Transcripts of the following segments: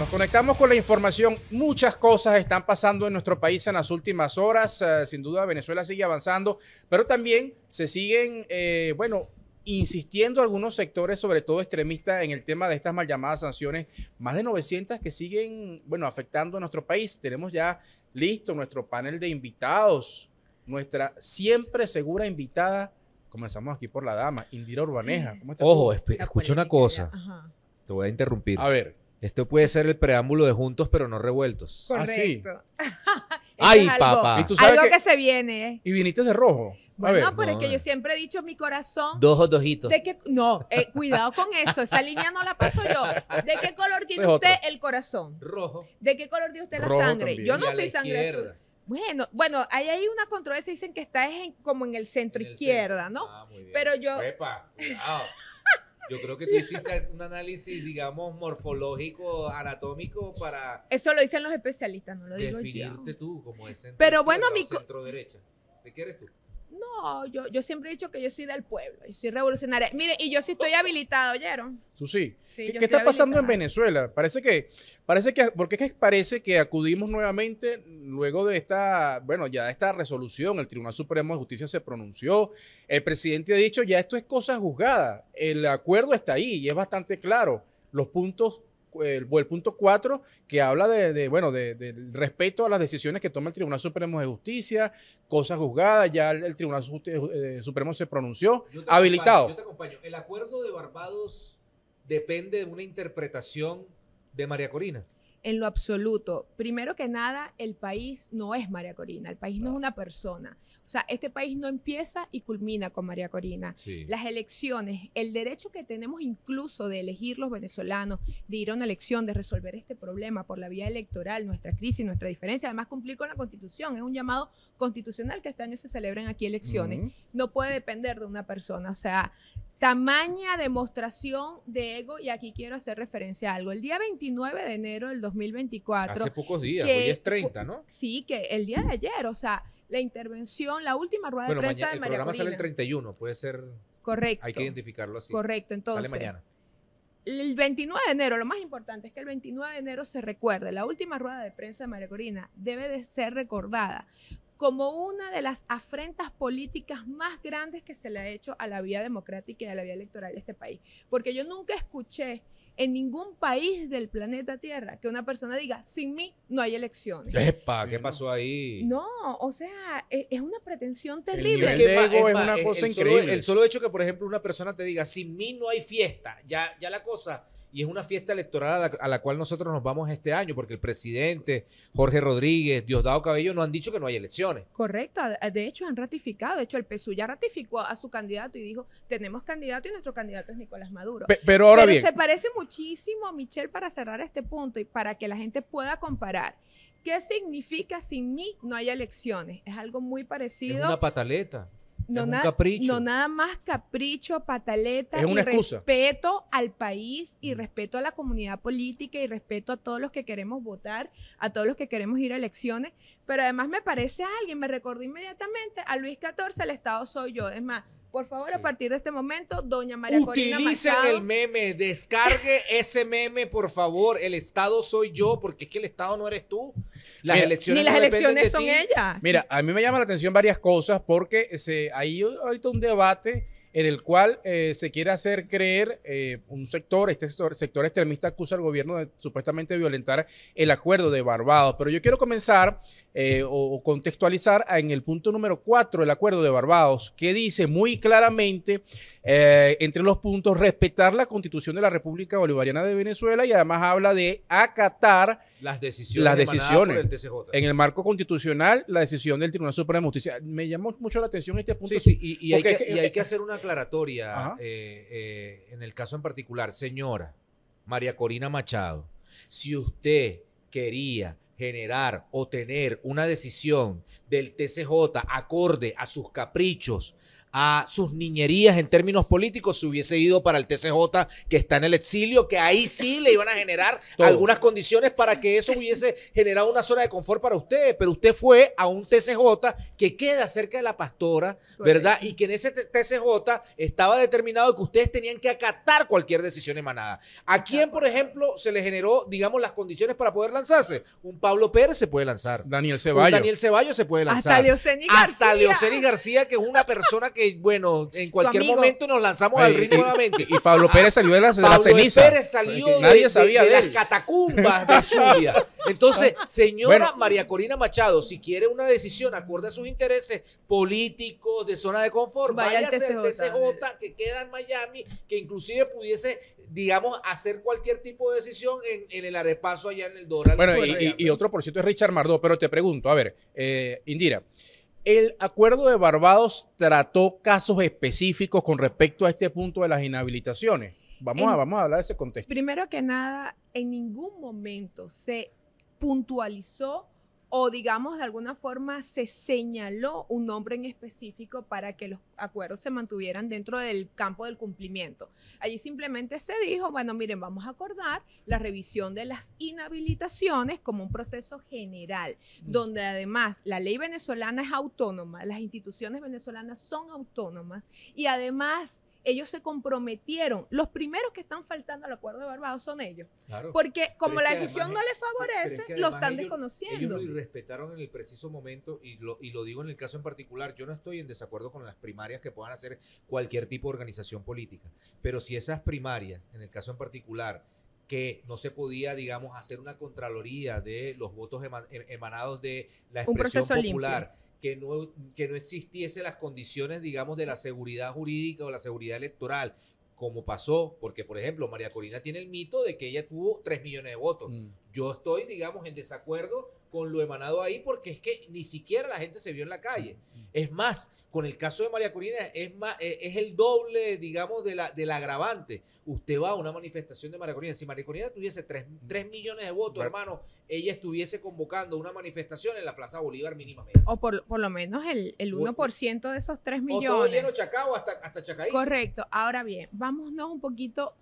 Nos conectamos con la información. Muchas cosas están pasando en nuestro país en las últimas horas. Eh, sin duda, Venezuela sigue avanzando, pero también se siguen, eh, bueno, insistiendo algunos sectores, sobre todo extremistas, en el tema de estas mal llamadas sanciones. Más de 900 que siguen, bueno, afectando a nuestro país. Tenemos ya listo nuestro panel de invitados, nuestra siempre segura invitada. Comenzamos aquí por la dama, Indira Urbaneja. Mm. Ojo, escucha una cosa. Te voy a interrumpir. A ver. Esto puede ser el preámbulo de juntos pero no revueltos. Ah, Correcto. Ay, papá. algo que, se viene. Eh. Y viniste de rojo. Bueno, pero es que yo eh. siempre he dicho mi corazón. Dos o dos De no, eh, cuidado con eso. Esa línea no la paso yo. ¿De qué color tiene usted el corazón? Rojo. ¿De qué color tiene usted la sangre? Yo no soy sangre Bueno, bueno, ahí hay una controversia, dicen que está como en el centro izquierda, ¿no? Ah, pero yo. Epa, cuidado. Yo creo que tú hiciste un análisis, digamos, morfológico, anatómico para... Eso lo dicen los especialistas, no lo digo yo. Definirte tú como ese centro Pero bueno, centro derecha. ¿De qué eres tú? yo, yo siempre he dicho que yo soy del pueblo, y soy revolucionaria. Mire, y yo sí estoy habilitado, ¿oyeron? sí. ¿Qué, está pasando en Venezuela? Parece que, parece que, porque es parece que acudimos nuevamente luego de esta, bueno, ya esta resolución, el Tribunal Supremo de Justicia se pronunció, el presidente ha dicho, ya esto es cosa juzgada, el acuerdo está ahí y es bastante claro, los puntos el, punto 4 que habla de, bueno, de, respeto a las decisiones que toma el Tribunal Supremo de Justicia, cosas juzgadas, ya el, Tribunal eh, eh, Supremo se pronunció, habilitado. yo te acompaño. El acuerdo de Barbados depende de una interpretación de María Corina en lo absoluto. Primero que nada, el país no es María Corina, el país no, es una persona. O sea, este país no empieza y culmina con María Corina. Las elecciones, el derecho que tenemos incluso de elegir los venezolanos, de ir a una elección, de resolver este problema por la vía electoral, nuestra crisis, nuestra diferencia, además cumplir con la constitución, es un llamado constitucional que este año se celebren aquí elecciones, no puede depender de una persona. O sea, Tamaña demostración de ego, y aquí quiero hacer referencia a algo. El día 29 de enero del 2024. Hace pocos días, hoy es 30, ¿no? Sí, que el día de ayer, o sea, la intervención, la última rueda de prensa de María El programa sale el 31, puede ser. Correcto. Hay que identificarlo así. Correcto, entonces. Sale mañana. El 29 de enero, lo más importante es que el 29 de enero se recuerde, la última rueda de prensa de María Corina debe de ser recordada como una de las afrentas políticas más grandes que se le ha hecho a la vía democrática y a la vía electoral de este país. Porque yo nunca escuché en ningún país del planeta Tierra que una persona diga, sin mí no hay elecciones. Epa, ¿qué pasó ahí? No, o sea, e, es, una pretensión terrible. El es, una cosa increíble. Solo, el solo hecho que, por ejemplo, una persona te diga, sin mí no hay fiesta, ya, ya la cosa y es una fiesta electoral a la, cual nosotros nos vamos este año, porque el presidente, Jorge Rodríguez, Diosdado Cabello, no han dicho que no hay elecciones. Correcto, de hecho han ratificado, de hecho el PSU ya ratificó a su candidato y dijo, tenemos candidato y nuestro candidato es Nicolás Maduro. pero ahora bien. Se parece muchísimo a Michelle para cerrar este punto y para que la gente pueda comparar. ¿Qué significa sin mí no hay elecciones? Es algo muy parecido. Es una pataleta. No, nada más capricho, pataleta y respeto al país y mm. respeto a la comunidad política y respeto a todos los que queremos votar, a todos los que queremos ir a elecciones, pero además me parece a alguien, me recordó inmediatamente a Luis XIV, el Estado soy yo, es más, por favor, a partir de este momento, doña María Corina Machado. el meme, descargue ese meme, por favor. El Estado soy yo, porque es que el Estado no eres tú. Las ni las elecciones son ellas. Mira, a mí me llama la atención varias cosas, porque se, hay ahorita un debate en el cual eh, se quiere hacer creer eh, un sector, este sector, extremista acusa al gobierno de supuestamente violentar el acuerdo de Barbados. Pero yo quiero comenzar eh, o, contextualizar en el punto número 4 del Acuerdo de Barbados, que dice muy claramente, eh, entre los puntos, respetar la constitución de la República Bolivariana de Venezuela y además habla de acatar las decisiones, en el marco constitucional, la decisión del Tribunal Supremo de Justicia. Me llamó mucho la atención este punto. y, hay, que, hacer una aclaratoria eh, en el caso en particular. Señora María Corina Machado, si usted quería generar o tener una decisión del TCJ acorde a sus caprichos, a sus niñerías en términos políticos, se hubiese ido para el TCJ que está en el exilio, que ahí sí le iban a generar algunas condiciones para que eso hubiese generado una zona de confort para ustedes, pero usted fue a un TCJ que queda cerca de la pastora, ¿verdad? Y que en ese TCJ estaba determinado que ustedes tenían que acatar cualquier decisión emanada. ¿A quién, por ejemplo, se le generó, digamos, las condiciones para poder lanzarse? Un Pablo Pérez se puede lanzar. Daniel Ceballos. Daniel Ceballos se puede lanzar. Hasta Leoceni García. Hasta Leoceni García, que es una persona que bueno, en cualquier momento nos lanzamos al ritmo nuevamente. Y Pablo ah, Pérez salió de la, de Pablo Pérez salió de, las catacumbas de Zulia. Entonces, ah. señora María Corina Machado, si quiere una decisión acorde a sus intereses políticos, de zona de confort, vaya, a ser TCJ que queda en Miami, que inclusive pudiese, digamos, hacer cualquier tipo de decisión en, el arepaso allá en el Doral. Bueno, y, otro por cierto es Richard Mardó, pero te pregunto, a ver, eh, Indira, el acuerdo de Barbados trató casos específicos con respecto a este punto de las inhabilitaciones. Vamos, a, vamos a hablar de ese contexto. Primero que nada, en ningún momento se puntualizó o digamos de alguna forma se señaló un nombre en específico para que los acuerdos se mantuvieran dentro del campo del cumplimiento. Allí simplemente se dijo, bueno, miren, vamos a acordar la revisión de las inhabilitaciones como un proceso general, mm. donde además la ley venezolana es autónoma, las instituciones venezolanas son autónomas y además ellos se comprometieron. Los primeros que están faltando al acuerdo de Barbados son ellos. Porque como la decisión no les favorece, lo están desconociendo. y respetaron en el preciso momento y lo, y lo digo en el caso en particular. Yo no estoy en desacuerdo con las primarias que puedan hacer cualquier tipo de organización política, pero si esas primarias, en el caso en particular, que no se podía, digamos, hacer una contraloría de los votos em-, emanados de la expresión popular. Que no, que no existiese las condiciones, digamos, de la seguridad jurídica o la seguridad electoral, como pasó, porque por ejemplo María Corina tiene el mito de que ella tuvo 3 millones de votos. Mm. Yo estoy, digamos, en desacuerdo con lo emanado ahí porque es que ni siquiera la gente se vio en la calle. Es más, con el caso de María Corina es, más, eh, es el doble, digamos, de la, del agravante. Usted va a una manifestación de María Corina. Si María Corina tuviese 3, millones de votos, hermano, ella estuviese convocando una manifestación en la Plaza Bolívar mínimamente. O por, por lo menos el, 1% de esos 3 millones. O todo lleno Chacao hasta, Chacaí. Correcto. Ahora bien, vámonos un poquito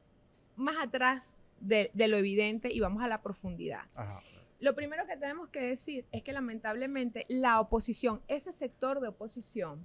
más atrás de, de, lo evidente y vamos a la profundidad. Ajá. Lo primero que tenemos que decir es que lamentablemente la oposición, ese sector de oposición,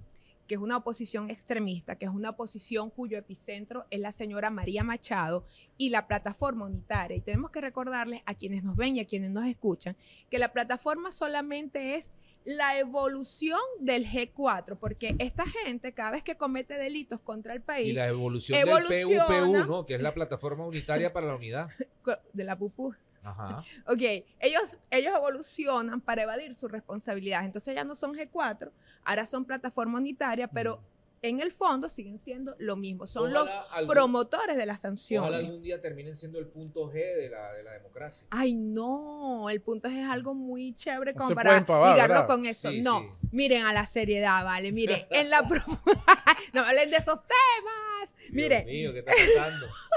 que es una oposición extremista, que es una oposición cuyo epicentro es la señora María Machado y la plataforma unitaria. Y tenemos que recordarles a quienes nos ven y a quienes nos escuchan que la plataforma solamente es la evolución del G4, porque esta gente cada vez que comete delitos contra el país... Y la evolución del PUPU, 1 Que es la plataforma unitaria para la unidad. De la PUPU ok, ellos, ellos evolucionan para evadir sus responsabilidades. Entonces ya no son G4, ahora son plataforma unitaria, pero en el fondo siguen siendo lo mismo. Son los promotores de las sanciones. Ojalá algún día terminen siendo el punto G de la, democracia. Ay, no, el punto G es algo muy chévere para ligarlo con eso. no, miren a la seriedad, ¿vale? Miren, en la... no hablen de esos temas. Dios miren.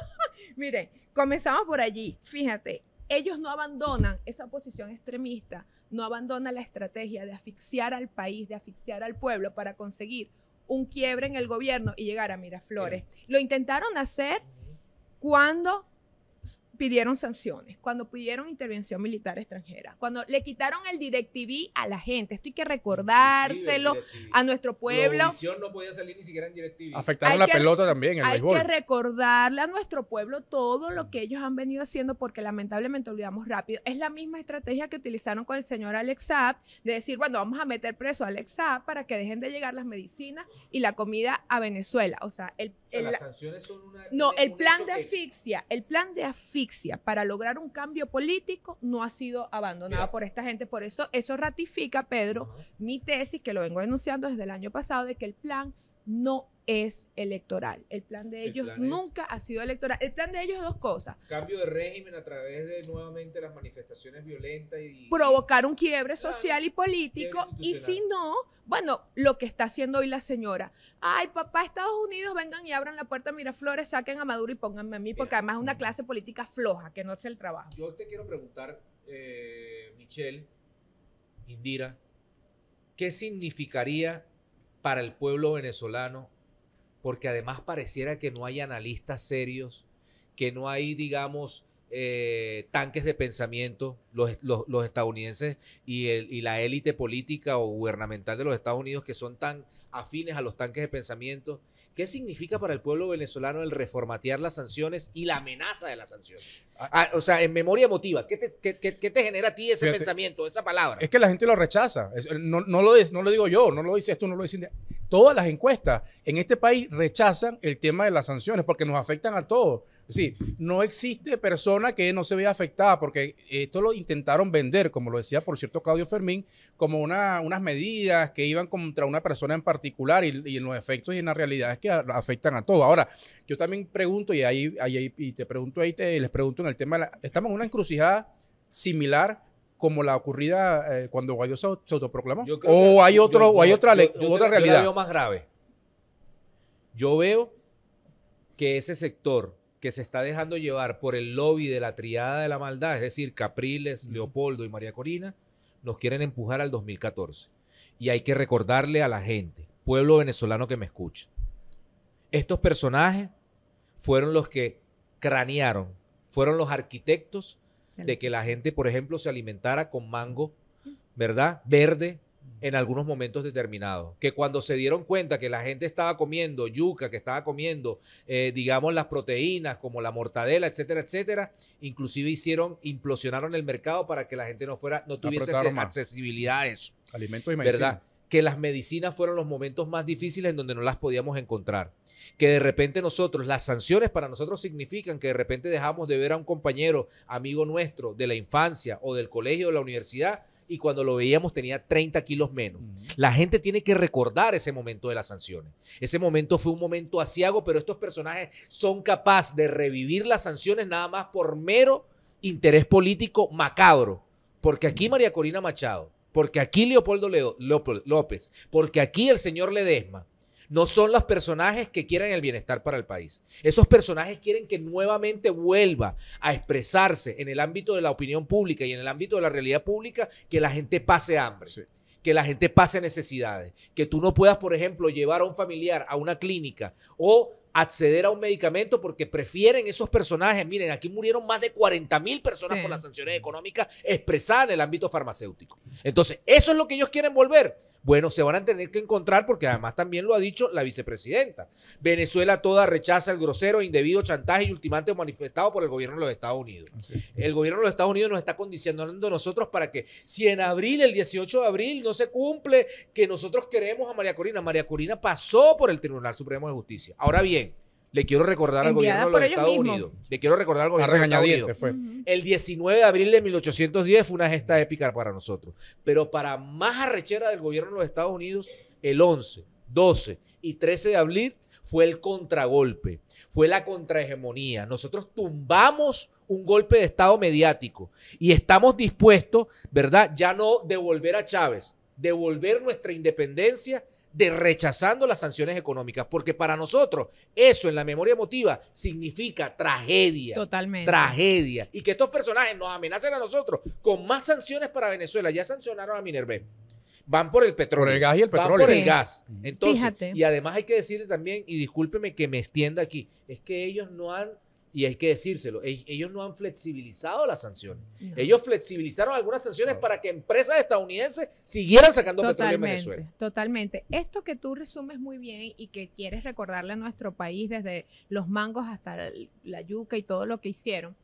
miren, comenzamos por allí. Fíjate, ellos no abandonan esa posición extremista, no abandonan la estrategia de asfixiar al país, de asfixiar al pueblo para conseguir un quiebre en el gobierno y llegar a Miraflores. Lo intentaron hacer cuando pidieron sanciones, cuando pidieron intervención militar extranjera, cuando le quitaron el DirecTV a la gente. Esto hay que recordárselo a nuestro pueblo. La no podía salir ni siquiera en DirecTV. Afectaron la pelota también, el Hay que recordarle a nuestro pueblo todo lo mm. que ellos han venido haciendo porque lamentablemente olvidamos rápido. Es la misma estrategia que utilizaron con el señor Alex de decir, bueno, vamos a meter preso a Alex para que dejen de llegar las medicinas y la comida a Venezuela. O sea, el, sanciones son una... No, el plan de asfixia, el plan de asfixia para lograr un cambio político no ha sido abandonada por esta gente. Por eso eso ratifica, Pedro, mi tesis que lo vengo denunciando desde el año pasado de que el plan no es electoral. El plan de ellos nunca ha sido electoral. El plan de ellos es dos cosas. Cambio de régimen a través de nuevamente las manifestaciones violentas y... Provocar un quiebre social y político. Y si no, bueno, lo que está haciendo hoy la señora. Ay, papá, Estados Unidos, vengan y abran la puerta mira Miraflores, saquen a Maduro y pónganme a mí, porque además es una clase política floja que no hace el trabajo. Yo te quiero preguntar, eh, Michelle, Indira, ¿qué significaría para el pueblo venezolano porque además pareciera que no hay analistas serios, que no hay, digamos, eh, tanques de pensamiento los, los, estadounidenses y, el, y la élite política o gubernamental de los Estados Unidos que son tan afines a los tanques de pensamiento. ¿Qué significa para el pueblo venezolano el reformatear las sanciones y la amenaza de las sanciones? o sea, en memoria emotiva, ¿qué te, te genera a ti ese pensamiento, esa palabra? Es que la gente lo rechaza. Eh, no, lo, no lo digo yo, no lo dices esto no lo dicen. Todas las encuestas en este país rechazan el tema de las sanciones porque nos afectan a todos. Sí, no existe persona que no se vea afectada, porque esto lo intentaron vender, como lo decía por cierto Claudio Fermín, como unas medidas que iban contra una persona en particular y, en los efectos y en realidad es que afectan a todo Ahora, yo también pregunto, y ahí, ahí y te pregunto ahí, te, les pregunto en el tema, estamos en una encrucijada similar como la ocurrida eh, cuando Guaidó se, autoproclamó? ¿O hay, otro, o hay otra, otra realidad? más grave. Yo veo que ese sector que se está dejando llevar por el lobby de la triada de la maldad, es decir, Capriles, Leopoldo y María Corina, nos quieren empujar al 2014. Y hay que recordarle a la gente, pueblo venezolano que me escucha, estos personajes fueron los que cranearon, fueron los arquitectos de que la gente, por ejemplo, se alimentara con mango, ¿verdad? Verde, en algunos momentos determinados. Que cuando se dieron cuenta que la gente estaba comiendo yuca, que estaba comiendo, eh, digamos, las proteínas como la mortadela, etcétera, etcétera, inclusive hicieron, implosionaron el mercado para que la gente no fuera, no tuviese accesibilidad a eso. Alimentos y medicinas. ¿Verdad? Que las medicinas fueron los momentos más difíciles en donde no las podíamos encontrar. Que de repente nosotros, las sanciones para nosotros significan que de repente dejamos de ver a un compañero, amigo nuestro de la infancia o del colegio o de la universidad y cuando lo veíamos tenía 30 kilos menos. La gente tiene que recordar ese momento de las sanciones. Ese momento fue un momento asiago, pero estos personajes son capaces de revivir las sanciones nada más por mero interés político macabro. Porque aquí María Corina Machado, porque aquí Leopoldo López, porque aquí el señor Ledesma, no son los personajes que quieren el bienestar para el país. Esos personajes quieren que nuevamente vuelva a expresarse en el ámbito de la opinión pública y en el ámbito de la realidad pública que la gente pase hambre. Que la gente pase necesidades, que tú no puedas, por ejemplo, llevar a un familiar a una clínica o acceder a un medicamento porque prefieren esos personajes. Miren, aquí murieron más de 40 mil personas por las sanciones económicas expresadas en el ámbito farmacéutico. Entonces, eso es lo que ellos quieren volver. Bueno, se van a tener que encontrar porque además también lo ha dicho la vicepresidenta. Venezuela toda rechaza el grosero, e indebido chantaje y ultimante manifestado por el gobierno de los Estados Unidos. El gobierno de los Estados Unidos nos está condicionando a nosotros para que si en abril, el 18 de abril, no se cumple que nosotros queremos a María Corina. María Corina pasó por el Tribunal Supremo de Justicia. Ahora bien, le quiero recordar al gobierno de los Estados Unidos. Le quiero recordar al gobierno de Estados Unidos. Fue. El 19 de abril de 1810 fue una gesta épica para nosotros. Pero para más arrechera del gobierno de los Estados Unidos, el 11, 12 y 13 de abril fue el contragolpe, fue la contrahegemonía. Nosotros tumbamos un golpe de Estado mediático y estamos dispuestos, ¿verdad? Ya no devolver a Chávez, devolver nuestra independencia de rechazando las sanciones económicas, porque para nosotros eso en la memoria emotiva significa tragedia. Totalmente. Tragedia. Y que estos personajes nos amenacen a nosotros con más sanciones para Venezuela. Ya sancionaron a Minervé. Van por el petróleo. Por el gas y el petróleo. Van por el gas. Entonces, Fíjate. y además hay que decirle también, y discúlpeme que me extienda aquí, es que ellos no han y hay que decírselo, ellos no han flexibilizado las sanciones. Ellos flexibilizaron algunas sanciones para que empresas estadounidenses siguieran sacando petróleo en Venezuela. Totalmente. Esto que tú resumes muy bien y que quieres recordarle a nuestro país desde los mangos hasta la yuca y todo lo que hicieron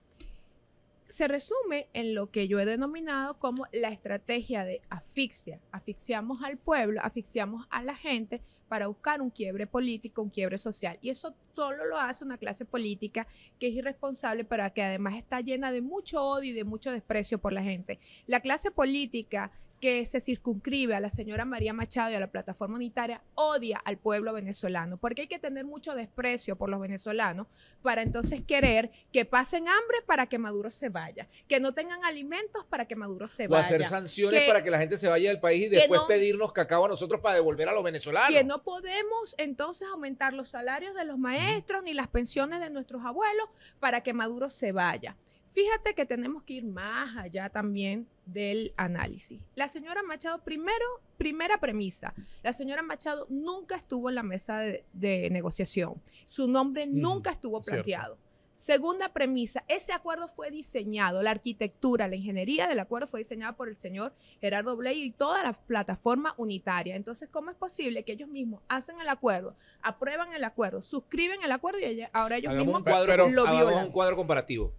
se resume en lo que yo he denominado como la estrategia de asfixia. Afixiamos al pueblo, asfixiamos a la gente para buscar un quiebre político, un quiebre social. Y eso solo lo hace una clase política que es irresponsable, pero que además está llena de mucho odio y de mucho desprecio por la gente. La clase política que se circunscribe a la señora María Machado y a la plataforma unitaria odia al pueblo venezolano, porque hay que tener mucho desprecio por los venezolanos para entonces querer que pasen hambre para que Maduro se vaya, que no tengan alimentos para que Maduro se vaya. hacer sanciones para que la gente se vaya del país y después pedirnos cacao a nosotros para devolver a los venezolanos. Que no podemos entonces aumentar los salarios de los maestros ni las pensiones de nuestros abuelos para que Maduro se vaya. Fíjate que tenemos que ir más allá también del análisis. La señora Machado, primero, primera premisa, la señora Machado nunca estuvo en la mesa de, negociación, su nombre nunca estuvo planteado. Segunda premisa, ese acuerdo fue diseñado, la arquitectura, la ingeniería del acuerdo fue diseñada por el señor Gerardo Blay y toda la plataforma unitaria. Entonces, ¿cómo es posible que ellos mismos hacen el acuerdo, aprueban el acuerdo, suscriben el acuerdo y ahora ellos mismos lo violan? un cuadro comparativo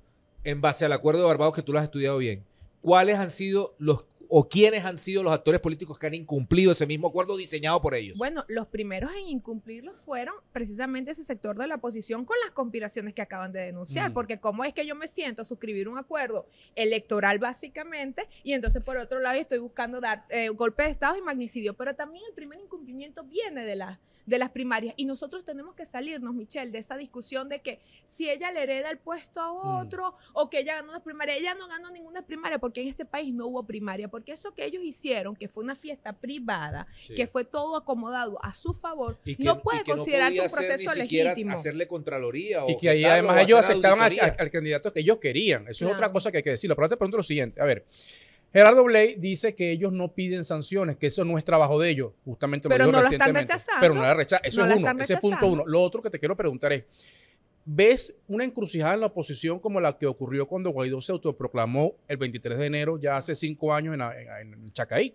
en base al acuerdo de Barbados que tú lo has estudiado bien, ¿cuáles han sido los o quiénes han sido los actores políticos que han incumplido ese mismo acuerdo diseñado por ellos? Bueno, los primeros en incumplirlo fueron precisamente ese sector de la oposición con las conspiraciones que acaban de denunciar, mm. porque cómo es que yo me siento a suscribir un acuerdo electoral básicamente y entonces por otro lado estoy buscando dar eh, golpe de Estado y magnicidio, pero también el primer incumplimiento viene de la de las primarias. Y nosotros tenemos que salirnos, Michelle, de esa discusión de que si ella le hereda el puesto a mm. otro o que ella ganó las primarias, ella no ganó ninguna primaria porque en este país no hubo primaria, porque eso que ellos hicieron, que fue una fiesta privada, que fue todo acomodado a su favor, no puede considerarse un proceso legítimo. Hacerle contraloría y que además ellos aceptaban al, candidato que ellos querían. Eso es otra cosa que hay que decirlo. Pero te pregunto lo siguiente, a ver. Gerardo Blay dice que ellos no piden sanciones, que eso no es trabajo de ellos, justamente pero lo dijo no Lo están pero no la rechazan. Eso es uno, ese es punto uno. Lo otro que te quiero preguntar es, ¿ves una encrucijada en la oposición como la que ocurrió cuando Guaidó se autoproclamó el 23 de enero, ya hace cinco años en, en, en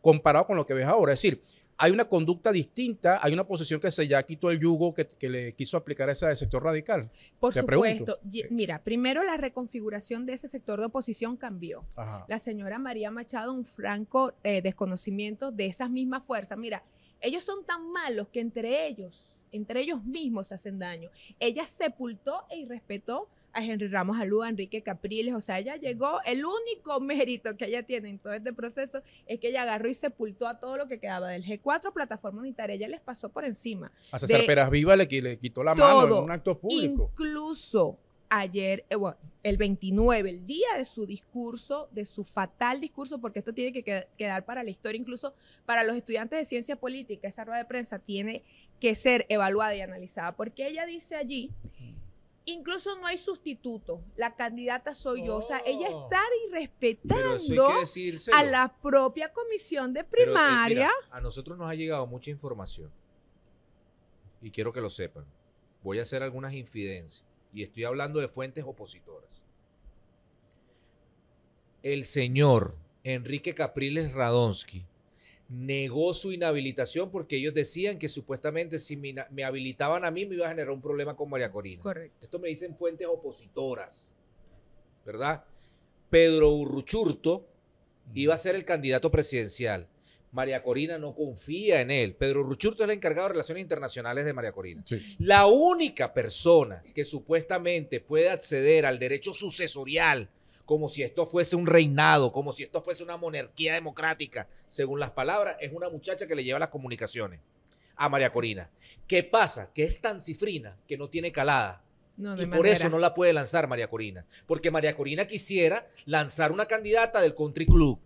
comparado con lo que ves ahora? Es decir, hay una conducta distinta, hay una posición que se ya quitó el yugo que, le quiso aplicar a ese sector radical. Por supuesto. mira, primero la reconfiguración de ese sector de oposición cambió. La señora María Machado, un franco eh, desconocimiento de esas mismas fuerzas. Mira, ellos son tan malos que entre ellos, entre ellos mismos se hacen daño. Ella sepultó e irrespetó a Henry Ramos Lula, a Enrique Capriles, o sea, ella llegó, el único mérito que ella tiene en todo este proceso es que ella agarró y sepultó a todo lo que quedaba del G4, plataforma unitaria, ella les pasó por encima. A César Peras Viva le, quitó la mano en un acto público. Incluso ayer, eh, bueno, el 29, el día de su discurso, de su fatal discurso, porque esto tiene que quedar para la historia, incluso para los estudiantes de ciencia política, esa rueda de prensa tiene que ser evaluada y analizada, porque ella dice allí Incluso no hay sustituto. La candidata soy yo. O sea, ella oh. está irrespetando a la propia comisión de eh, primaria. a nosotros nos ha llegado mucha información. Y quiero que lo sepan. Voy a hacer algunas infidencias. Y estoy hablando de fuentes opositoras. El señor Enrique Capriles Radonsky negó su inhabilitación porque ellos decían que supuestamente si me, habilitaban a mí me iba a generar un problema con María Corina. Correcto. Esto me dicen fuentes opositoras, ¿verdad? Pedro Urruchurto mm. iba a ser el candidato presidencial. María Corina no confía en él. Pedro Urruchurto es el encargado de Relaciones Internacionales de María Corina. La única persona que supuestamente puede acceder al derecho sucesorial como si esto fuese un reinado, como si esto fuese una monarquía democrática, según las palabras, es una muchacha que le lleva las comunicaciones a María Corina. ¿Qué pasa? Que es tan cifrina que no tiene calada. y por eso no la puede lanzar María Corina. Porque María Corina quisiera lanzar una candidata del country club,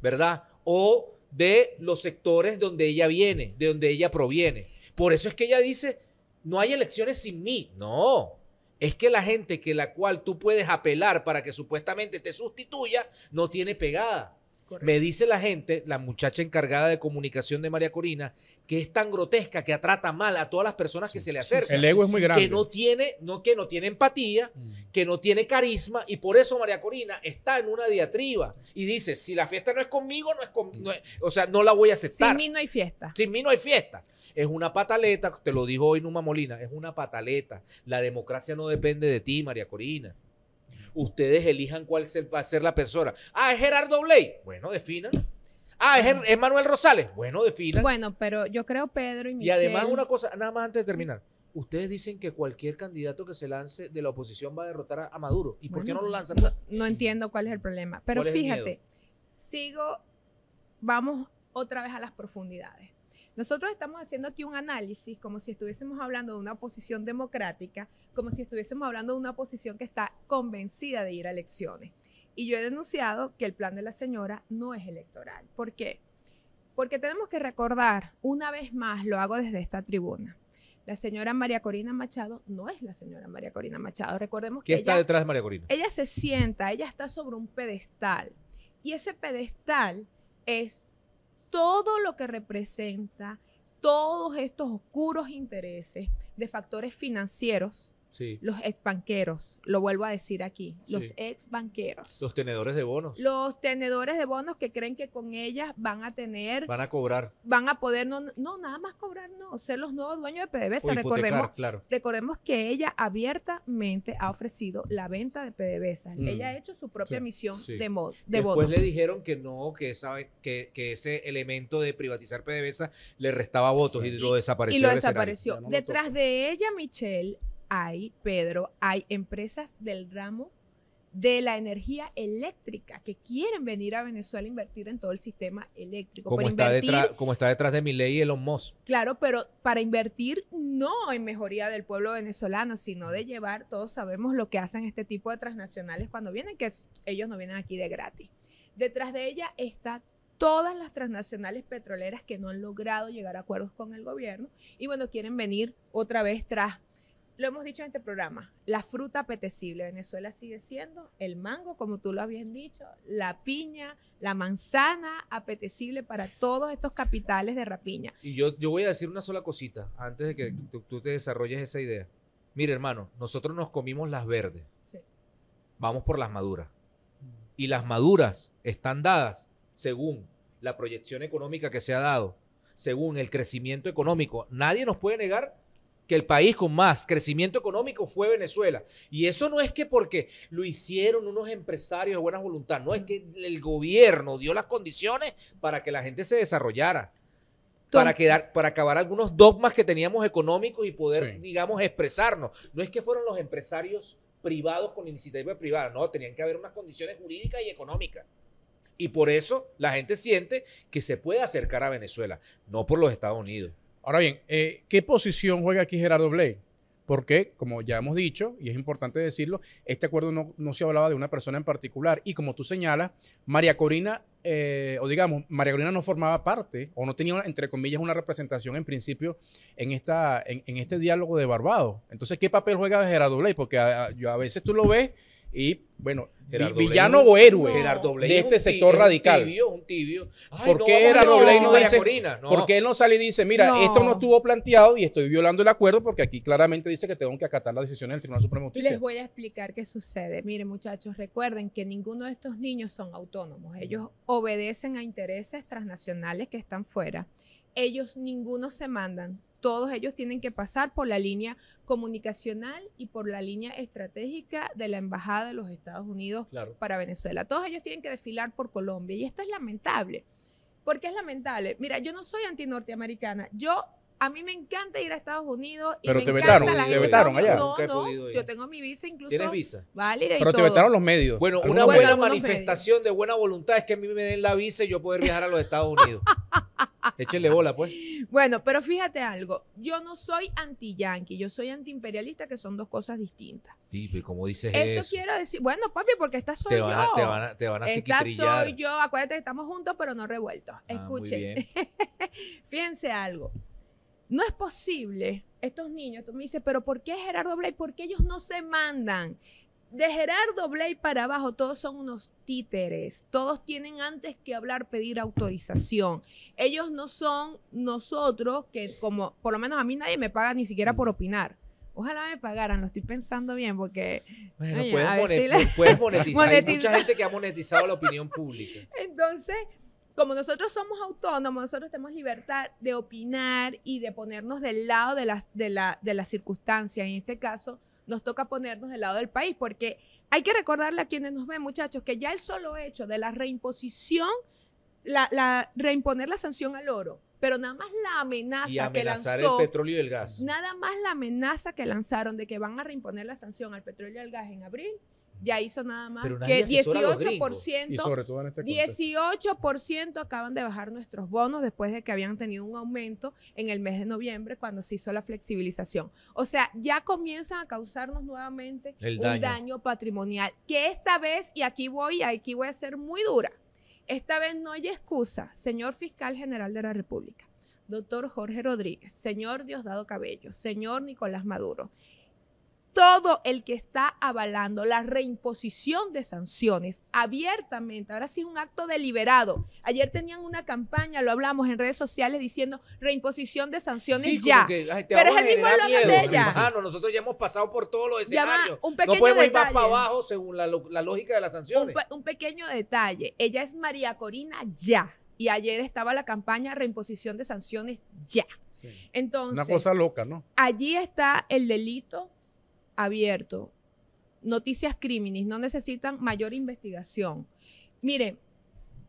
¿verdad? O de los sectores donde ella viene, de donde ella proviene. Por eso es que ella dice, no hay elecciones sin mí. No, es que la gente que la cual tú puedes apelar para que supuestamente te sustituya no tiene pegada. Me dice la gente, la muchacha encargada de comunicación de María Corina, que es tan grotesca, que trata mal a todas las personas que se le acercan. El ego es muy grande. Que no tiene, no, que no tiene empatía, mm. que no tiene carisma, y por eso María Corina está en una diatriba y dice, si la fiesta no es conmigo, no es, o sea, no la voy a aceptar. Sin mí no hay fiesta. Sin mí no hay fiesta. Es una pataleta, te lo dijo hoy Numa Molina, es una pataleta. La democracia no depende de ti, María Corina. Ustedes elijan cuál va a ser la persona. Ah, es Gerardo Blay. Bueno, definan. Ah, es, Manuel Rosales. Bueno, fila. Bueno, pero yo creo Pedro y Michelle. Y además una cosa, nada más antes de terminar. Ustedes dicen que cualquier candidato que se lance de la oposición va a derrotar a Maduro. ¿Y por qué no lo lanzan? No, entiendo cuál es el problema. Pero fíjate, sigo, vamos otra vez a las profundidades. Nosotros estamos haciendo aquí un análisis como si estuviésemos hablando de una oposición democrática, como si estuviésemos hablando de una oposición que está convencida de ir a elecciones. Y yo he denunciado que el plan de la señora no es electoral. ¿Por qué? Porque tenemos que recordar, una vez más, lo hago desde esta tribuna. La señora María Corina Machado no es la señora María Corina Machado. Recordemos que. ¿Qué está detrás de María Corina? Ella se sienta, ella está sobre un pedestal. Y ese pedestal es todo lo que representa todos estos oscuros intereses de factores financieros los ex banqueros, lo vuelvo a decir aquí, los exbanqueros. ex banqueros. Los tenedores de bonos. Los tenedores de bonos que creen que con ellas van a tener... Van a cobrar. Van a poder, no, nada más cobrar, no, ser los nuevos dueños de PDVSA. recordemos, recordemos que ella abiertamente ha ofrecido la venta de PDVSA. Mm. Ella ha hecho su propia misión de, mod, de Después le dijeron que no, que, que, ese elemento de privatizar PDVSA le restaba votos y lo desapareció. Y lo desapareció. Detrás de ella, Michelle hay, Pedro, hay empresas del ramo de la energía eléctrica que quieren venir a Venezuela a invertir en todo el sistema eléctrico. Como, está, detrás, está detrás de mi ley Elon Musk. Claro, pero para invertir no en mejoría del pueblo venezolano, sino de llevar, todos sabemos lo que hacen este tipo de transnacionales cuando vienen, que ellos no vienen aquí de gratis. Detrás de ella está todas las transnacionales petroleras que no han logrado llegar a acuerdos con el gobierno y bueno, quieren venir otra vez tras lo hemos dicho en este programa, la fruta apetecible Venezuela sigue siendo el mango, como tú lo habías dicho, la piña, la manzana apetecible para todos estos capitales de rapiña. Y yo, yo voy a decir una sola cosita antes de que tú, te desarrolles esa idea. Mire, hermano, nosotros nos comimos las verdes. Sí. Vamos por las maduras. Y las maduras están dadas según la proyección económica que se ha dado, según el crecimiento económico. Nadie nos puede negar que el país con más crecimiento económico fue Venezuela. Y eso no es que porque lo hicieron unos empresarios de buena voluntad, no es que el gobierno dio las condiciones para que la gente se desarrollara. Para, quedar, para acabar algunos dogmas que teníamos económicos y poder, digamos, expresarnos. No es que fueron los empresarios privados con iniciativa privada, no, tenían que haber unas condiciones jurídicas y económicas. Y por eso la gente siente que se puede acercar a Venezuela, no por los Estados Unidos. Ahora bien, eh, ¿qué posición juega aquí Gerardo Blay? Porque, como ya hemos dicho, y es importante decirlo, este acuerdo no, se hablaba de una persona en particular. Y como tú señalas, María Corina, eh, o digamos, María Corina no formaba parte, o no tenía, entre comillas, una representación en principio en, esta, en, este diálogo de Barbados. Entonces, ¿qué papel juega Gerardo Blay? Porque yo a veces tú lo ves y bueno, era villano o héroe de este sector radical. Un tibio, un ¿Por qué no, no dice? él no sale y dice, mira, esto no estuvo planteado y estoy violando el acuerdo porque aquí claramente dice que tengo que acatar la decisión del Tribunal Supremo de Les voy a explicar qué sucede. Miren, muchachos, recuerden que ninguno de estos niños son autónomos. Ellos obedecen a intereses transnacionales que están fuera. Ellos ninguno se mandan, todos ellos tienen que pasar por la línea comunicacional y por la línea estratégica de la Embajada de los Estados Unidos para Venezuela. Todos ellos tienen que desfilar por Colombia y esto es lamentable. ¿Por qué es lamentable? Mira, yo no soy antinorteamericana. Yo, a mí me encanta ir a Estados Unidos. Pero te vetaron, te vetaron allá. No, no, yo tengo mi visa incluso. ¿Tienes visa? Válida y Pero te vetaron los medios. Bueno, una buena manifestación de buena voluntad es que a mí me den la visa y yo poder viajar a los Estados Unidos. Échele bola, pues. Bueno, pero fíjate algo. Yo no soy anti-yankee, yo soy anti-imperialista, que son dos cosas distintas. Tipo, ¿cómo dices Esto quiero decir, bueno, papi, porque esta soy yo. te van a, soy yo. Acuérdate que estamos juntos, pero no revueltos. Ah, Escuchen. Fíjense algo. No es posible. Estos niños, tú me dices, pero ¿por qué Gerardo Blay? ¿Por qué ellos no se mandan? de Gerardo Blay para abajo, todos son unos títeres. Todos tienen antes que hablar pedir autorización. Ellos no son nosotros, que como por lo menos a mí nadie me paga ni siquiera por opinar. Ojalá me pagaran, lo estoy pensando bien porque... Bueno, monetizar. Hay mucha gente que ha monetizado la opinión pública. Entonces, como nosotros somos autónomos, nosotros tenemos libertad de opinar y de ponernos del lado de las de de las circunstancias. En este caso, nos toca ponernos del lado del país, porque hay que recordarle a quienes nos ven, muchachos, que ya el solo hecho de la reimposición, la, reimponer la sanción al oro, pero nada más la amenaza que lanzó, petróleo y gas. Nada más la amenaza que lanzaron de que van a reimponer la sanción al petróleo y al gas en abril ya hizo nada más que 18%, 18 este acaban de bajar nuestros bonos después de que habían tenido un aumento en el mes de noviembre cuando se hizo la flexibilización. O sea, ya comienzan a causarnos nuevamente un daño patrimonial que esta vez y aquí voy, aquí voy a ser muy dura. Esta vez no hay excusa, señor fiscal general de la República, doctor Jorge Rodríguez, señor Diosdado Cabello, señor Nicolás Maduro todo el que está avalando la reimposición de sanciones abiertamente, ahora sí un acto deliberado. Ayer tenían una campaña, lo hablamos en redes sociales diciendo reimposición de sanciones ya. Pero es el mismo loco de ella. Ah, no, nosotros ya hemos pasado por todos los escenarios. Un no podemos ir más para abajo según la, lógica de las sanciones. Un, pequeño detalle. Ella es María Corina ya y ayer estaba la campaña reimposición de sanciones ya. Entonces, una cosa loca, ¿no? Allí está el delito abierto, noticias crímenes, no necesitan mayor investigación. Mire,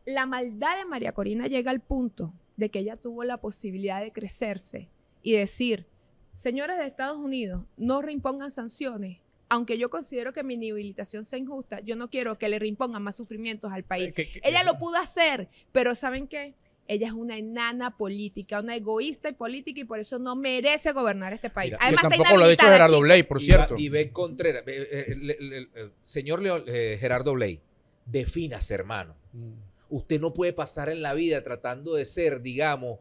la maldad de María Corina llega al punto de que ella tuvo la posibilidad de crecerse y decir, señores de Estados Unidos, no reimpongan sanciones. Aunque yo considero que mi inhabilitación sea injusta, yo no quiero que le reimpongan más sufrimientos al país. Eh, ella lo pudo hacer, pero ¿saben qué? ella es una enana política, una egoísta y política y por eso no merece gobernar este país. tampoco lo ha dicho Gerardo Blay, por cierto. Y ve Contreras, eh, eh, eh, señor Gerardo Blay, definas, hermano. Mm. Usted no puede pasar en la vida tratando de ser, digamos,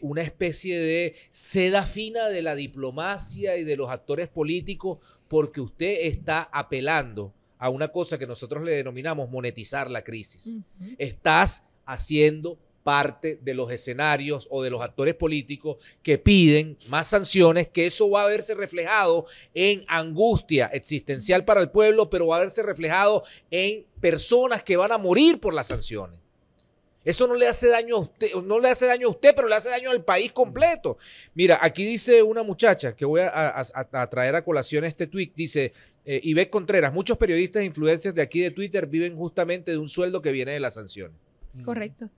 una especie de seda fina de la diplomacia y de los actores políticos porque usted está apelando a una cosa que nosotros le denominamos monetizar la crisis. Estás haciendo parte de los escenarios o de los actores políticos que piden más sanciones, que eso va a verse reflejado en angustia existencial para el pueblo, pero va a verse reflejado en personas que van a morir por las sanciones. Eso no le hace daño a usted, no le hace daño a usted, pero le hace daño al país completo. Mira, aquí dice una muchacha que voy a, traer a colación este tweet, dice eh, Contreras, muchos periodistas e influencias de aquí de Twitter viven justamente de un sueldo que viene de las sanciones. Correcto.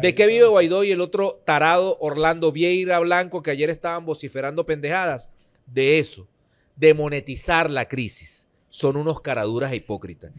¿De qué vive Guaidó y el otro tarado Orlando Vieira Blanco que ayer estaban vociferando pendejadas? De eso, de monetizar la crisis. Son unos caraduras hipócritas.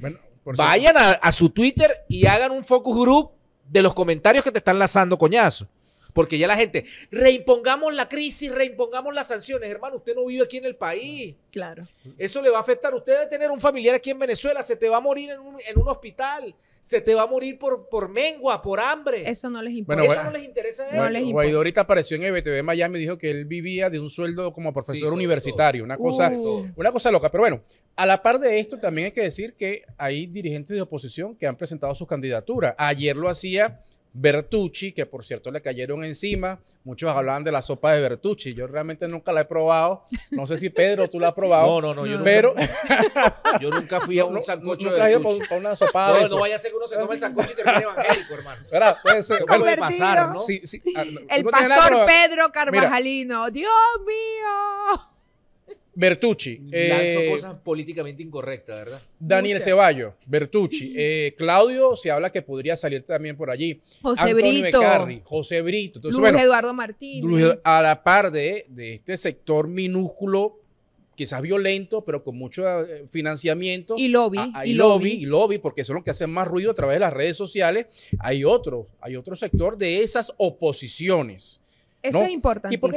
Vayan a, su Twitter y hagan un focus group de los comentarios que te están lanzando, coñazo. Porque ya la gente, reimpongamos la crisis, reimpongamos las sanciones. Hermano, usted no vive aquí en el país. Claro. Eso le va a afectar. Usted debe tener un familiar aquí en Venezuela, se te va a morir en un, en un hospital se te va a morir por, por mengua, por hambre. Eso no les importa. Eso no les interesa. A ellos. No ahorita apareció en el BTV Miami y dijo que él vivía de un sueldo como profesor universitario. Una cosa, uh. una cosa loca. Pero bueno, a la par de esto también hay que decir que hay dirigentes de oposición que han presentado sus candidaturas. Ayer lo hacía Bertucci, que por cierto le cayeron encima. Muchos hablaban de la sopa de Bertucci. Yo realmente nunca la he probado. No sé si Pedro tú la has probado. No, no, no. Yo pero nunca, yo nunca fui a un sancocho nunca de ido una sopa no, no vaya a ser que uno se tome el sancocho y termine evangélico, hermano. Espera, Puede ser. Puede pasar, ah, El pastor Pedro Carvajalino. Dios mío. Bertucci. Lanzó eh, cosas políticamente incorrectas, ¿verdad? Daniel Ceballos, Bertucci. Eh, Claudio, se habla que podría salir también por allí. José Antonio Brito. José Brito. Luis Eduardo Martínez. a la par de, este sector minúsculo quizás violento, pero con mucho eh, financiamiento. Y lobby. Ah, y, lobby, y lobby, porque son los que hacen más ruido a través de las redes sociales. Hay otro, hay otro sector de esas oposiciones eso es importante. ¿Y por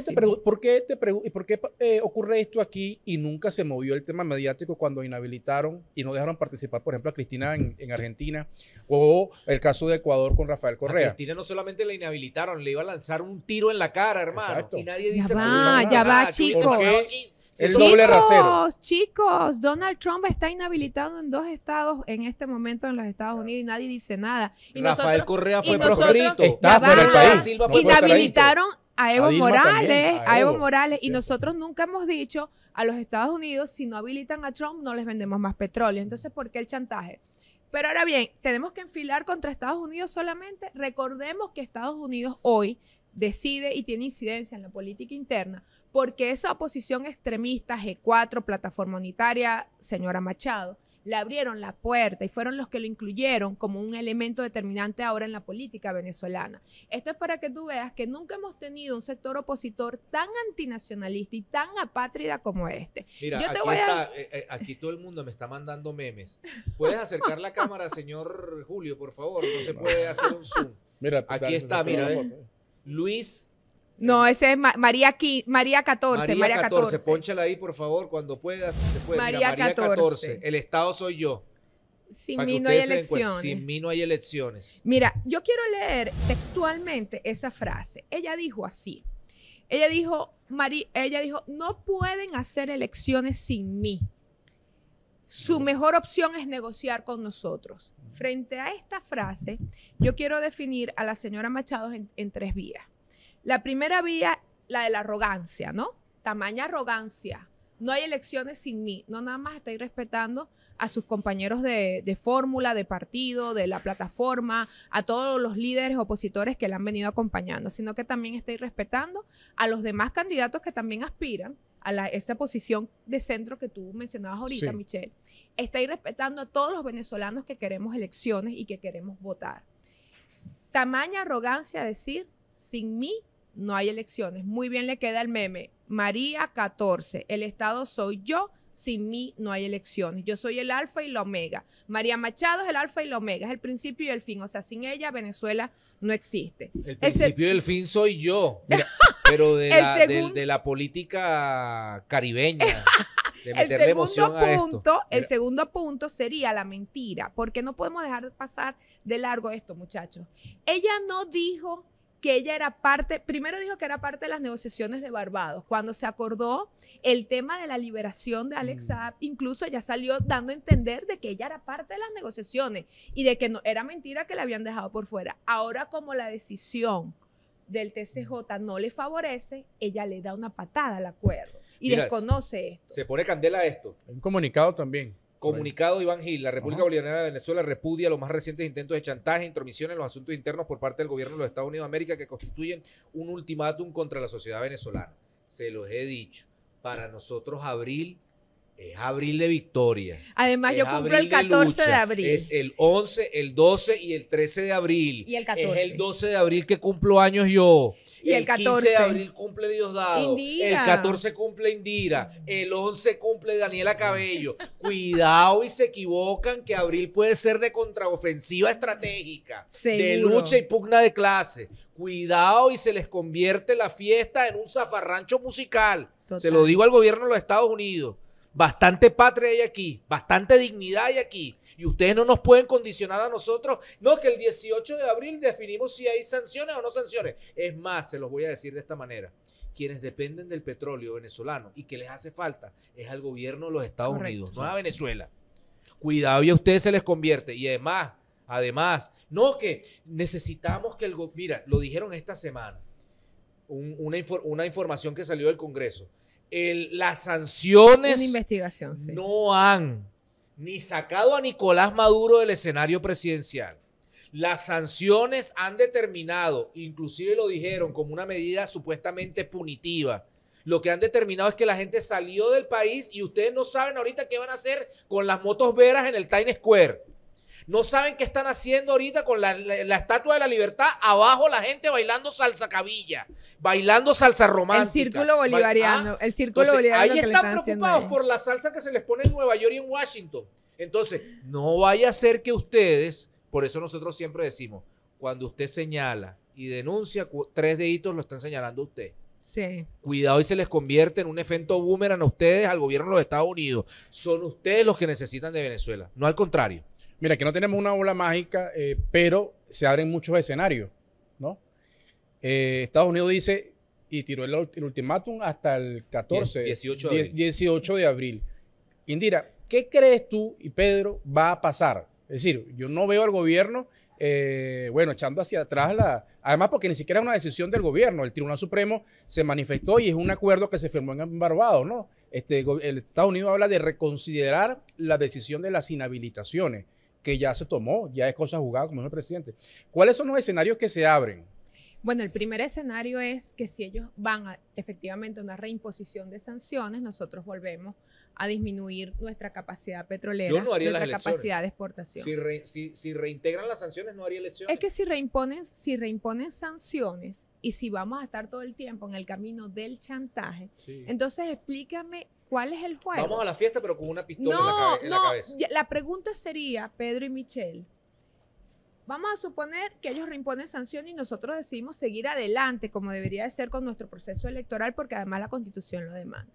qué, te por qué, eh, ocurre esto aquí y nunca se movió el tema mediático cuando inhabilitaron y no dejaron participar, por ejemplo, a Cristina en, Argentina o el caso de Ecuador con Rafael Correa? A Cristina no solamente la inhabilitaron, le iba a lanzar un tiro en la cara, hermano. Y nadie dice ya va, ya va, chicos. El doble rasero. Chicos, Donald Trump está inhabilitado en dos estados en este momento en los Estados Unidos y nadie dice nada. Y Rafael Correa fue proscrito. Está fuera el país. inhabilitaron a Evo Morales, a, Evo. Morales, y nosotros nunca hemos dicho a los Estados Unidos, si no habilitan a Trump, no les vendemos más petróleo. Entonces, ¿por qué el chantaje? Pero ahora bien, tenemos que enfilar contra Estados Unidos solamente. Recordemos que Estados Unidos hoy decide y tiene incidencia en la política interna, porque esa oposición extremista, G4, Plataforma Unitaria, señora Machado, le abrieron la puerta y fueron los que lo incluyeron como un elemento determinante ahora en la política venezolana. Esto es para que tú veas que nunca hemos tenido un sector opositor tan antinacionalista y tan apátrida como este. Mira, aquí, eh, eh, aquí todo el mundo me está mandando memes. ¿Puedes acercar la cámara, señor Julio, por favor? No se puede hacer un zoom. Mira, aquí está, mira. Luis no, ese es María, María 14. María, 14. Pónchala ahí, por favor, cuando puedas, si se puede. María, 14. El Estado soy yo. Sin mí no hay elecciones. Sin mí no hay elecciones. Mira, yo quiero leer textualmente esa frase. Ella dijo así. Ella dijo, ella dijo, no pueden hacer elecciones sin mí. Su mejor opción es negociar con nosotros. Mm. Frente a esta frase, yo quiero definir a la señora Machado en tres vías. La primera vía, la de la arrogancia, ¿no? Tamaña arrogancia. No hay elecciones sin mí. No nada más estoy respetando a sus compañeros de, fórmula, de partido, de la plataforma, a todos los líderes opositores que le han venido acompañando, sino que también estoy respetando a los demás candidatos que también aspiran a esta esa posición de centro que tú mencionabas ahorita, Michelle, Estoy respetando a todos los venezolanos que queremos elecciones y que queremos votar. Tamaña arrogancia decir, sin mí no hay elecciones. Muy bien le queda el meme. María 14, el Estado soy yo, sin mí no hay elecciones. Yo soy el alfa y la omega. María Machado es el alfa y la omega, es el principio y el fin. O sea, sin ella Venezuela no existe. El principio y el fin soy yo, pero de la, política caribeña. el segundo punto, el segundo punto sería la mentira, porque no podemos dejar pasar de largo esto, muchachos. Ella no dijo que ella era parte, primero dijo que era parte de las negociaciones de Barbados. Cuando se acordó el tema de la liberación de Alex mm. Saab, incluso ella salió dando a entender de que ella era parte de las negociaciones y de que no era mentira que la habían dejado por fuera. Ahora como la decisión del TCJ no le favorece, ella le da una patada al acuerdo y desconoce esto. Se pone candela esto. Un comunicado también. Comunicado Iván Gil, la República Bolivariana de Venezuela repudia los más recientes intentos de chantaje e intromisión en los asuntos internos por parte del gobierno de los Estados Unidos de América que constituyen un ultimátum contra la sociedad venezolana. Se los he dicho, para nosotros abril es abril de victoria. Además, yo cumplo el 14 de, abril. Es el 11, el 12 y el 13 de abril. Y el 14. Es el 12 de abril que cumplo años yo. Y el, 14. de abril cumple Diosdado. Indira. El 14 cumple Indira. El 11 cumple Daniela Cabello. Cuidado y se equivocan que abril puede ser de contraofensiva estratégica, de lucha y pugna de clase. Cuidado y se les convierte la fiesta en un zafarrancho musical. Se lo digo al gobierno de los Estados Unidos. Bastante patria hay aquí, bastante dignidad hay aquí. Y ustedes no nos pueden condicionar a nosotros. No, que el 18 de abril definimos si hay sanciones o no sanciones. Es más, se los voy a decir de esta manera. Quienes dependen del petróleo venezolano y que les hace falta es al gobierno de los Estados Unidos, no a Venezuela. Cuidado y a ustedes se les convierte. Y además, además, no que necesitamos que el gobierno, mira, lo dijeron esta semana, una información que salió del Congreso las sanciones no han ni sacado a Nicolás Maduro del escenario presidencial. Las sanciones han determinado, inclusive lo dijeron como una medida supuestamente punitiva. Lo que han determinado es que la gente salió del país y ustedes no saben ahorita qué van a hacer con las motos veras en el Times Square. No saben qué están haciendo ahorita con la, estatua de la libertad. Abajo la gente bailando salsa cabilla, bailando salsa romántica. Ah, el círculo bolivariano. el círculo bolivariano. Ahí están, preocupados por la salsa que se les pone en Nueva York y en Washington. Entonces, no vaya a ser que ustedes, por eso nosotros siempre decimos, cuando usted señala y denuncia, tres deditos lo están señalando a usted. Sí. Cuidado y se les convierte en un efecto boomerang a ustedes, al gobierno de los Estados Unidos. Son ustedes los que necesitan de Venezuela, no al contrario. Mira, que no tenemos una ola mágica, eh, pero se abren muchos escenarios, ¿no? Eh, Estados Unidos dice y tiró el, ultimátum hasta el 14, 18 de, abril. Indira, ¿qué crees tú y Pedro va a pasar? Es decir, yo no veo al gobierno, eh, bueno, echando hacia atrás la... Además, porque ni siquiera es una decisión del gobierno. El Tribunal Supremo se manifestó y es un acuerdo que se firmó en Barbados, ¿no? Este, el Estados Unidos habla de reconsiderar la decisión de las inhabilitaciones que ya se tomó, ya es cosa jugada, como es el presidente. ¿Cuáles son los escenarios que se abren? Bueno, el primer escenario es que si ellos van a, efectivamente a una reimposición de sanciones, nosotros volvemos a disminuir nuestra capacidad petrolera, nuestra capacidad de exportación. Si, reintegran las sanciones, no haría elecciones. Es que si reimponen, si reimponen sanciones y si vamos a estar todo el tiempo en el camino del chantaje, entonces explícame cuál es el juego. Vamos a la fiesta, pero con una pistola en, la, no, la cabeza. La pregunta sería, Pedro y Michelle. Vamos a suponer que ellos reimponen sanciones y nosotros decidimos seguir adelante como debería de ser con nuestro proceso electoral porque además la constitución lo demanda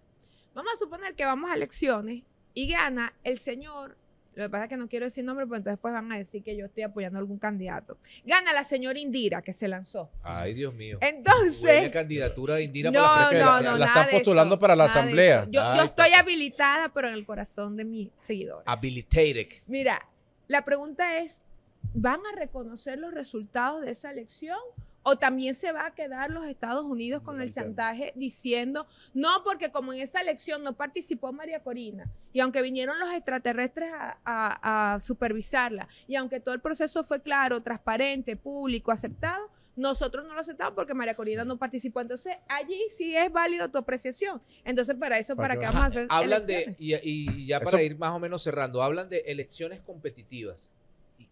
Vamos a suponer que vamos a elecciones y gana el señor. Lo que pasa es que no quiero decir nombre, pero entonces después pues van a decir que yo estoy apoyando algún candidato. Gana la señora Indira, que se lanzó. Ay, Dios mío. Entonces. tiene candidatura de Indira para la No, no, no. La están postulando para la asamblea. Yo, estoy habilitada, pero en el corazón de mis seguidores. Habilitated. Mira, la pregunta es: ¿van a reconocer los resultados de esa elección o también se va a quedar los Estados Unidos con el chantaje diciendo, no, porque como en esa elección no participó María Corina, y aunque vinieron los extraterrestres a, supervisarla, y aunque todo el proceso fue claro, transparente, público, aceptado, nosotros no lo aceptamos porque María Corina no participó. Entonces, allí sí es válido tu apreciación. Entonces, para eso, ¿para, que qué vamos a hacer? Hablan de, y, ya para ir más o menos cerrando, hablan de elecciones competitivas.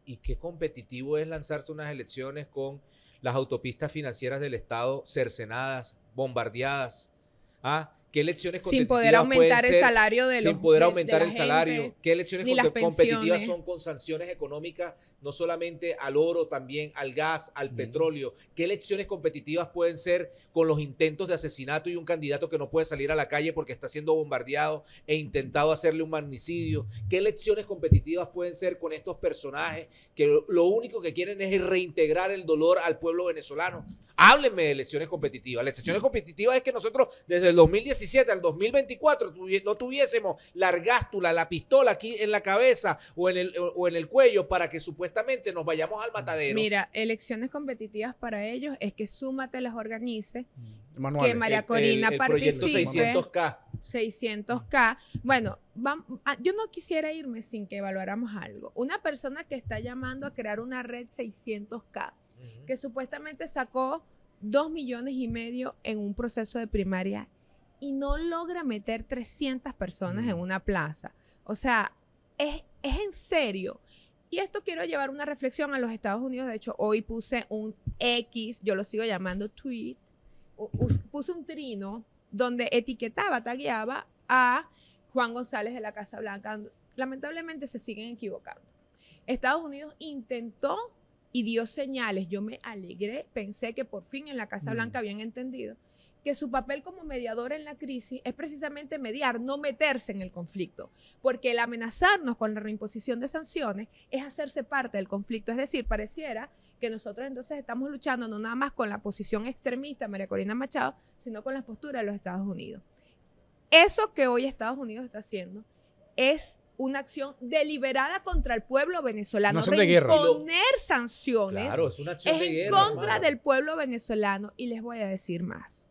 y qué competitivo es lanzarse unas elecciones con las autopistas financieras del Estado cercenadas, bombardeadas, ¿ah? ¿Qué elecciones sin poder aumentar el salario de sin poder aumentar el salario qué elecciones competitivas son con sanciones económicas no solamente al oro también al gas al petróleo qué elecciones competitivas pueden ser con los intentos de asesinato y un candidato que no puede salir a la calle porque está siendo bombardeado e intentado hacerle un magnicidio qué elecciones competitivas pueden ser con estos personajes que lo único que quieren es reintegrar el dolor al pueblo venezolano Háblenme de elecciones competitivas. Las elecciones competitivas es que nosotros desde el 2017 al 2024 no tuviésemos la argástula, la pistola aquí en la cabeza o en, el, o en el cuello para que supuestamente nos vayamos al matadero. Mira, elecciones competitivas para ellos es que Súmate las organice, mm, que María Corina el, el participe. 600K. 600K. Bueno, ah, yo no quisiera irme sin que evaluáramos algo. Una persona que está llamando a crear una red 600K que supuestamente sacó dos millones y medio en un proceso de primaria y no logra meter 300 personas en una plaza. O sea, es, es en serio. Y esto quiero llevar una reflexión a los Estados Unidos. De hecho, hoy puse un X, yo lo sigo llamando tweet, puse un trino donde etiquetaba, tagueaba a Juan González de la Casa Blanca. Lamentablemente se siguen equivocando. Estados Unidos intentó y dio señales. Yo me alegré, pensé que por fin en la Casa mm. Blanca habían entendido que su papel como mediador en la crisis es precisamente mediar, no meterse en el conflicto, porque el amenazarnos con la reimposición de sanciones es hacerse parte del conflicto, es decir, pareciera que nosotros entonces estamos luchando no nada más con la posición extremista María Corina Machado, sino con las posturas de los Estados Unidos. Eso que hoy Estados Unidos está haciendo es una acción deliberada contra el pueblo venezolano. Poner sanciones es, en contra del pueblo venezolano. Y les voy a decir más.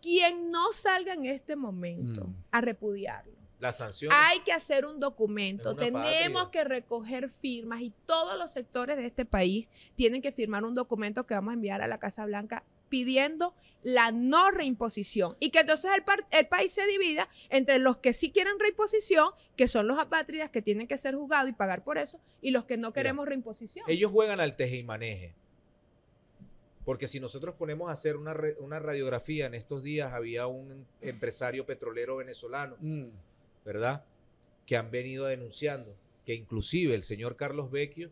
Quien no salga en este momento mm. a repudiarlo. La sanción. Hay que hacer un documento. Tenemos que recoger firmas y todos los sectores de este país tienen que firmar un documento que vamos a enviar a la Casa Blanca pidiendo la no reimposición y que entonces el, país se divida entre los que sí quieren reimposición, que son los apátridas que tienen que ser juzgados y pagar por eso, y los que no queremos reimposición. Ellos juegan al teje y maneje. Porque si nosotros ponemos a hacer una, radiografía, en estos días había un empresario petrolero venezolano, mm. ¿verdad? Que han venido denunciando que inclusive el señor Carlos Vecchio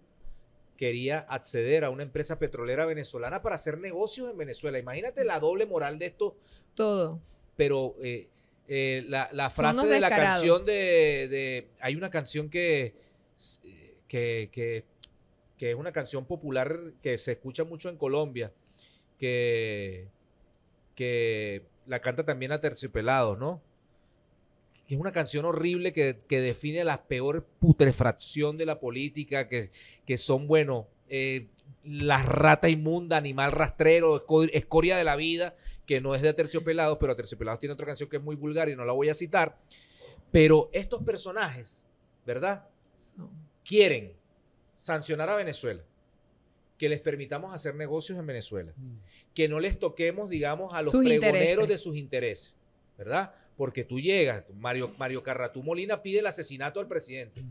quería acceder a una empresa petrolera venezolana para hacer negocios en Venezuela. Imagínate la doble moral de esto. Todo. Pero eh, eh, la, frase de la canción de, Hay una canción que, que, que, es una canción popular que se escucha mucho en Colombia, que, que la canta también a tercipelado, ¿no? que es una canción horrible que, define la peor putrefacción de la política, que, que son, bueno, eh, la rata inmunda, animal rastrero, escoria de la vida, que no es de Aterciopelados, pero Aterciopelados tiene otra canción que es muy vulgar y no la voy a citar. Pero estos personajes, ¿verdad? Quieren sancionar a Venezuela, que les permitamos hacer negocios en Venezuela, mm. que no les toquemos, digamos, a los pregoneros de sus intereses, ¿verdad? porque tú llegas, Mario, Mario Carratú Molina pide el asesinato al presidente.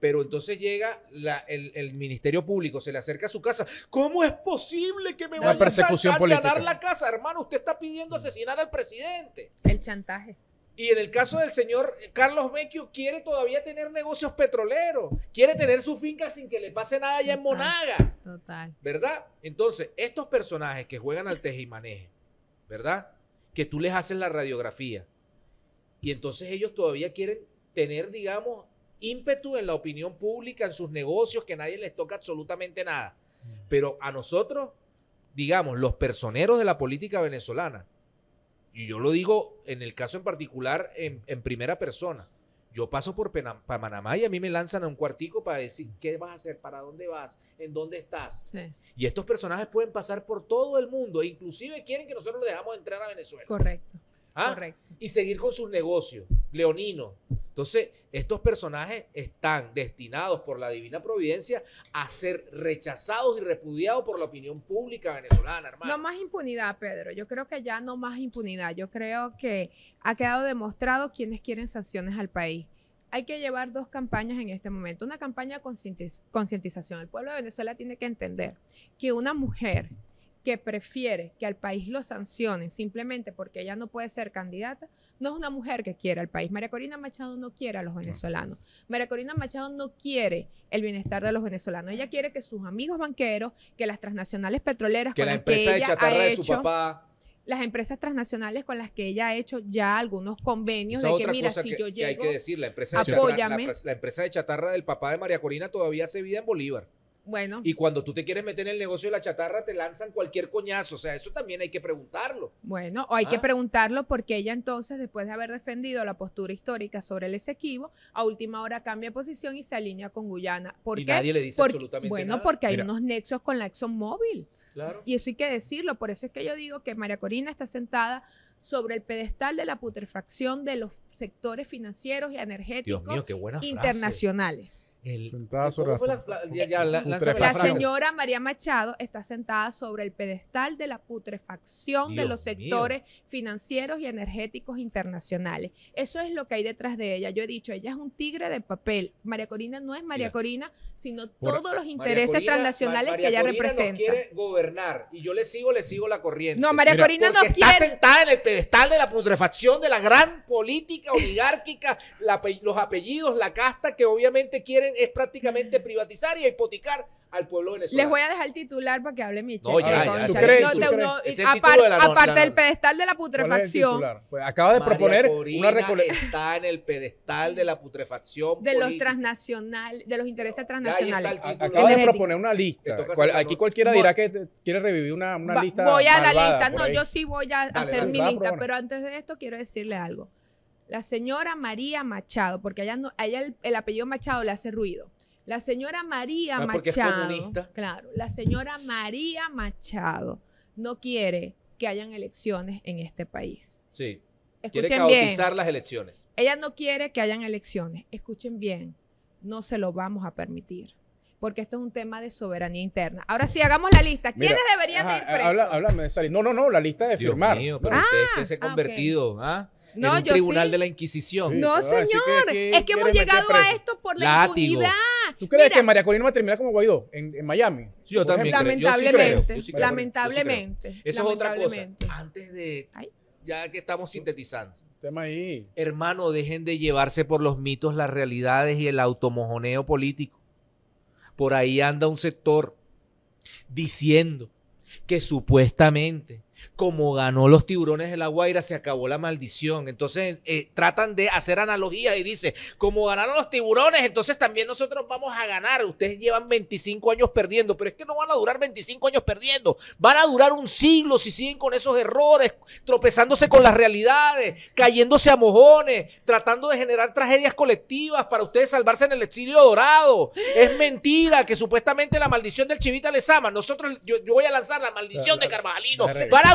Pero entonces llega el, Ministerio Público, se le acerca a su casa. ¿Cómo es posible que me vayan persecución a ganar la casa? Hermano, usted está pidiendo asesinar al presidente. El chantaje. Y en el caso del señor Carlos Vecchio, quiere todavía tener negocios petroleros, quiere tener su finca sin que le pase nada allá en Monaga. Total. ¿Verdad? Entonces, estos personajes que juegan al teje y maneje, ¿verdad? Que tú les haces la radiografía, y entonces ellos todavía quieren tener, digamos, ímpetu en la opinión pública, en sus negocios, que nadie les toca absolutamente nada. Mm. Pero a nosotros, digamos, los personeros de la política venezolana, y yo lo digo en el caso en particular en, primera persona, yo paso por Panamá y a mí me lanzan a un cuartico para decir mm. qué vas a hacer, para dónde vas, en dónde estás. Y estos personajes pueden pasar por todo el mundo e inclusive quieren que nosotros los dejamos entrar a Venezuela. Correcto. Ah, y seguir con sus negocios, leonino. Entonces, estos personajes están destinados por la divina providencia a ser rechazados y repudiados por la opinión pública venezolana, hermano. No más impunidad, Pedro. Yo creo que ya no más impunidad. Yo creo que ha quedado demostrado quienes quieren sanciones al país hay que llevar dos campañas en este momento. Una campaña de concientización. El pueblo de Venezuela tiene que entender que una mujer que prefiere que al país lo sancionen simplemente porque ella no puede ser candidata, no es una mujer que quiera al país. María Corina Machado no quiere a los venezolanos. María Corina Machado no quiere el bienestar de los venezolanos. Ella quiere que sus amigos banqueros, que las transnacionales petroleras, que la empresa de chatarra de su papá las empresas transnacionales con las que ella ha hecho ya algunos convenios de que mira, si yo llego, hay que decir, la empresa, de chatarra, empresa de chatarra del papá de María Corina todavía se vida en Bolívar. Bueno. Y cuando tú te quieres meter en el negocio de la chatarra, te lanzan cualquier coñazo. O sea, eso también hay que preguntarlo. Bueno, o hay que ah. preguntarlo porque ella entonces, después de haber defendido la postura histórica sobre el Esequibo, a última hora cambia posición y se alinea con Guyana. ¿Por y nadie le dice absolutamente bueno, nada. Bueno, porque hay unos nexos con la ExxonMobil. Claro. Y eso hay que decirlo. Por eso es que yo digo que María Corina está sentada sobre el pedestal de la putrefacción de los sectores financieros y energéticos internacionales la, señora María Machado está sentada sobre el pedestal de la putrefacción de los sectores financieros y energéticos internacionales. Eso es lo que hay detrás de ella. Yo he dicho, ella es un tigre de papel. María Corina no es María Corina, sino todos los intereses transnacionales que ella Corina representa. No quiere gobernar y yo le sigo, le sigo la corriente. No, María Corina no quiere. Está sentada en el pedestal de la putrefacción de la gran política oligárquica, los apellidos, la casta que obviamente quiere es prácticamente mm. privatizar y hipotecar al pueblo venezolano. Les voy a dejar el titular para que hable Micho. No, aparte del pedestal de la putrefacción. Pues, acaba de proponer Corina una está en el pedestal de la putrefacción de los transnacionales, de los intereses transnacionales. Acaba de proponer una lista. aquí cualquiera dirá que quiere revivir una, lista. Voy a la lista, no, yo sí voy a hacer mi lista, pero antes de esto quiero decirle algo. La señora María Machado, porque allá, no, el, apellido Machado le hace ruido. La señora María ah, Machado. Claro, la señora María Machado no quiere que hayan elecciones en este país. Sí. Escuchen quiere caotizar las elecciones. Ella no quiere que hayan elecciones. Escuchen bien, no se lo vamos a permitir. Porque esto es un tema de soberanía interna. Ahora sí, hagamos la lista. ¿Quiénes deberían ir de No, no, no, la lista de firmar. pero ah, usted que se ha convertido, ¿ah? no, en un tribunal de la Inquisición. no, señor. es que hemos llegado a esto por la impunidad. ¿Tú crees que María Corina va a terminar como Guaidó en, Miami? Sí, yo también. Lamentablemente. lamentablemente. Eso es otra cosa. Antes de. Ya que estamos sintetizando. Tema ahí. Hermano, dejen de llevarse por los mitos, las realidades y el automojoneo político. Por ahí anda un sector diciendo que supuestamente como ganó los tiburones de la Guaira, se acabó la maldición. Entonces eh, tratan de hacer analogías y dice, como ganaron los tiburones, entonces también nosotros vamos a ganar. Ustedes llevan 25 años perdiendo, pero es que no van a durar 25 años perdiendo. Van a durar un siglo si siguen con esos errores, tropezándose con las realidades, cayéndose a mojones, tratando de generar tragedias colectivas para ustedes salvarse en el exilio dorado. Es mentira que supuestamente la maldición del Chivita les ama. Nosotros, yo, voy a lanzar la maldición de Carvajalino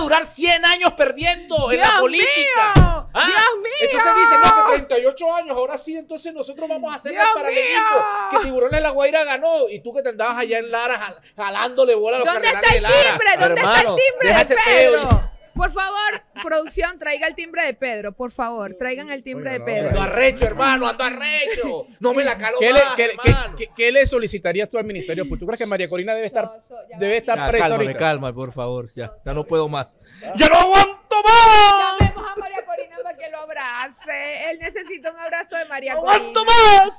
durar 100 años perdiendo en la política. Mío, ah, Dios mío. Entonces dice, no, que 38 años, ahora sí, entonces nosotros vamos a hacer el paralelismo. Que Tiburones La Guaira ganó y tú que te andabas allá en Lara jal jalándole bola a los cardenales de Lara. ¿Dónde está el timbre? ¿Dónde está el timbre de Pedro. Por favor, producción, traiga el timbre de Pedro, por favor, traigan el timbre de Pedro. Ando arrecho, hermano, ando arrecho. No me la calo ¿Qué, más, le, qué, qué, ¿Qué le, solicitarías tú al Ministerio Porque ¿Tú crees que María Corina debe estar, debe estar ya, presa cálmame, ahorita? Calma, por favor, ya, ya no puedo más. ¡Ya no aguanto más! Llamemos a María Corina para que lo abrace. Él necesita un abrazo de María Corina. ¡No ¡Aguanto más!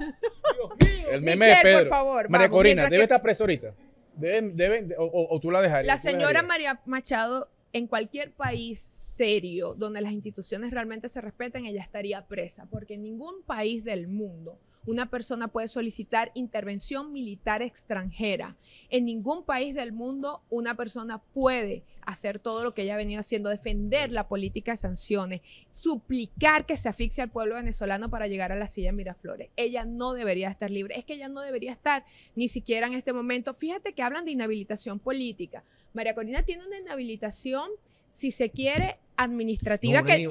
Dios mío. El meme de Pedro. Por favor, María Corina, debe estar presa ahorita. Deben, deben, o, tú la dejarías. La señora María Machado en cualquier país serio donde las instituciones realmente se respeten, ella estaría presa, porque en ningún país del mundo una persona puede solicitar intervención militar extranjera. En ningún país del mundo una persona puede hacer todo lo que ella ha venido haciendo, defender la política de sanciones, suplicar que se asfixie al pueblo venezolano para llegar a la silla Miraflores. Ella no debería estar libre, es que ella no debería estar ni siquiera en este momento. Fíjate que hablan de inhabilitación política. María Corina tiene una inhabilitación, si se quiere, administrativa que, le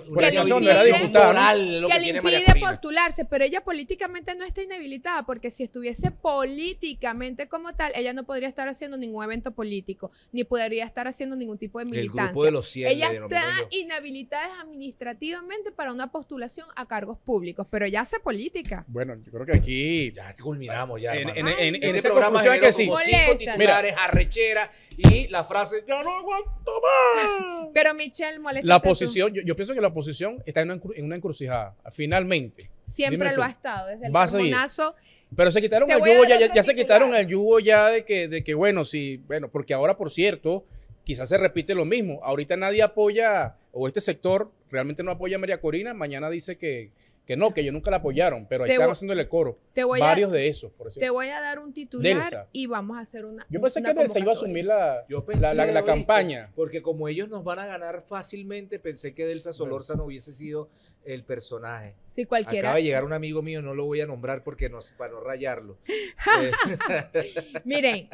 impide, postularse, pero ella políticamente no está inhabilitada porque si estuviese políticamente como tal, ella no podría estar haciendo ningún evento político, ni podría estar haciendo ningún tipo de militancia. ella está inhabilitada administrativamente para una postulación a cargos públicos, pero ya hace política. Bueno, yo creo que aquí ya culminamos ya. En, en, ese programa que titulares, arrechera y la frase ya no aguanto más. Pero Michelle molesta la oposición, yo, pienso que la oposición está en una, encrucijada, finalmente. Siempre lo ha estado, desde el hormonazo. Pero se quitaron el yugo, ya, ya, se quitaron el yugo ya de que, de que, bueno, sí, bueno, porque ahora, por cierto, quizás se repite lo mismo. Ahorita nadie apoya, o este sector realmente no apoya a María Corina, mañana dice que que no, que ellos nunca la apoyaron, pero ahí están están haciéndole coro. varios de esos, por Te voy a dar un titular y vamos a hacer una. Yo pensé que Delsa iba a asumir la, campaña. Porque como ellos nos van a ganar fácilmente, pensé que Delsa Solorza no hubiese sido el personaje. Sí, cualquiera. Acaba de llegar un amigo mío, no lo voy a nombrar porque para no rayarlo. Miren,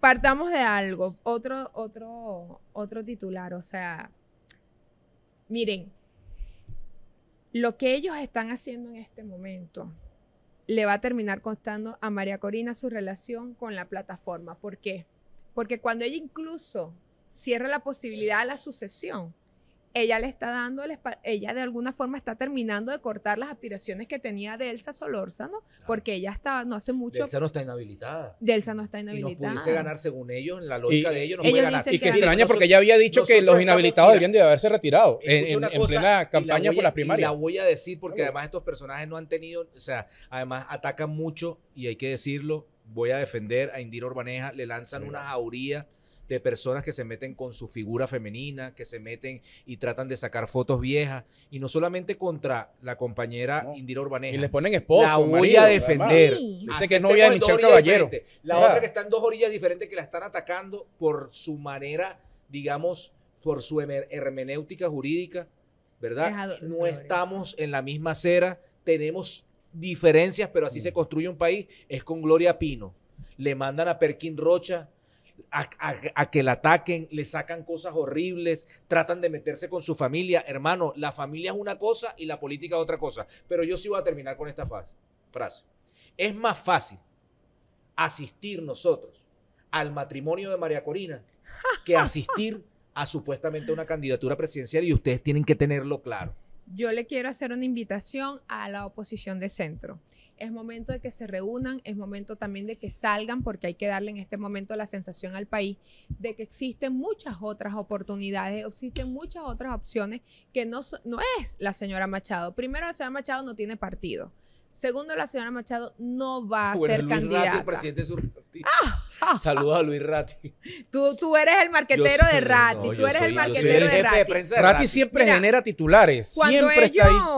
partamos de algo. Otro, otro, otro titular, o sea, miren lo que ellos están haciendo en este momento le va a terminar costando a María Corina su relación con la plataforma. ¿Por qué? Porque cuando ella incluso cierra la posibilidad a la sucesión, ella le está dando, ella de alguna forma está terminando de cortar las aspiraciones que tenía Delsa Elsa Solórzano, porque ella está, no hace mucho. Delsa no está inhabilitada. Delsa no está inhabilitada. Y no pudiese ganar según ellos, en la lógica de ellos no Y que extraña porque ella había dicho que los inhabilitados deberían de haberse retirado en, plena campaña por las primarias. Y la voy a decir porque además estos personajes no han tenido, o sea, además atacan mucho y hay que decirlo, voy a defender a Indira Urbaneja, le lanzan una jauría de personas que se meten con su figura femenina, que se meten y tratan de sacar fotos viejas. Y no solamente contra la compañera Indira Urbaneja. Y le ponen esposa. La voy a defender. Dice que es novia de Caballero. La otra que está en dos orillas diferentes que la están atacando por su manera, digamos, por su hermenéutica jurídica, ¿verdad? No estamos en la misma acera, tenemos diferencias, pero así mm. se construye un país. Es con Gloria Pino. Le mandan a Perkin Rocha a, que la ataquen, le sacan cosas horribles, tratan de meterse con su familia. Hermano, la familia es una cosa y la política es otra cosa. Pero yo sí voy a terminar con esta frase. Es más fácil asistir nosotros al matrimonio de María Corina que asistir a supuestamente una candidatura presidencial y ustedes tienen que tenerlo claro yo le quiero hacer una invitación a la oposición de centro. Es momento de que se reúnan, es momento también de que salgan, porque hay que darle en este momento la sensación al país de que existen muchas otras oportunidades, existen muchas otras opciones que no, es la señora Machado. Primero, la señora Machado no tiene partido. Segundo, la señora Machado no va a ser candidata. presidente de su partido. Ah, Saludos a Luis Ratti. Tú, tú eres el marquetero de Ratti. tú eres el marquetero de, Ratti. De Ratti siempre genera titulares. Siempre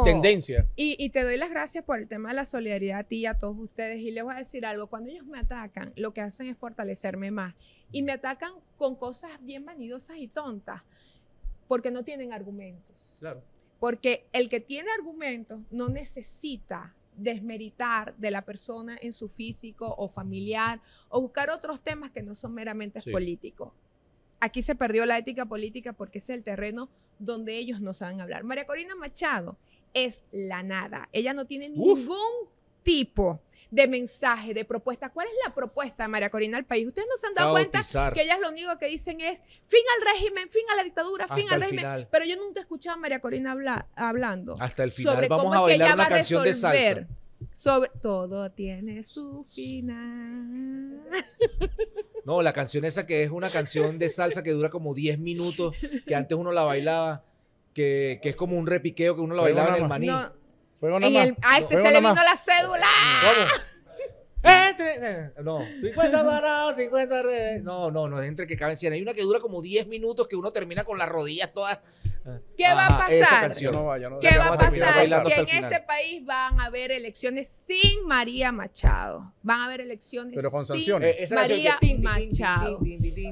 tendencia. Y, te doy las gracias por el tema de la solidaridad a ti y a todos ustedes. Y les voy a decir algo. Cuando ellos me atacan, lo que hacen es fortalecerme más. Y me atacan con cosas bien vanidosas y tontas. Porque no tienen argumentos. Claro. Porque el que tiene argumentos no necesita desmeritar de la persona en su físico o familiar o buscar otros temas que no son meramente políticos. Aquí se perdió la ética política porque es el terreno donde ellos no saben hablar. María Corina Machado es la nada. Ella no tiene ningún tipo de mensaje, de propuesta. ¿Cuál es la propuesta, María Corina, al país? Ustedes no se han dado cuenta que ellas lo único que dicen es fin al régimen, fin a la dictadura, fin al régimen. Pero yo nunca he escuchado a María Corina hablando. Hasta el final sobre vamos cómo a bailar una va canción de salsa. Sobre todo tiene su final. No, la canción esa que es una canción de salsa que dura como 10 minutos, que antes uno la bailaba, que, es como un repiqueo que uno la bailaba en el maní a este se le vino la cédula. ¿Cómo? Entre, eh, no, 50 parados, 50 redes. No, no, no, entre que caben 100. Hay una que dura como 10 minutos que uno termina con las rodillas todas ¿Qué va a pasar? ¿Qué va a pasar? Que en este país van a haber elecciones sin María Machado. Van a haber elecciones sanciones. Eh, sin María Machado.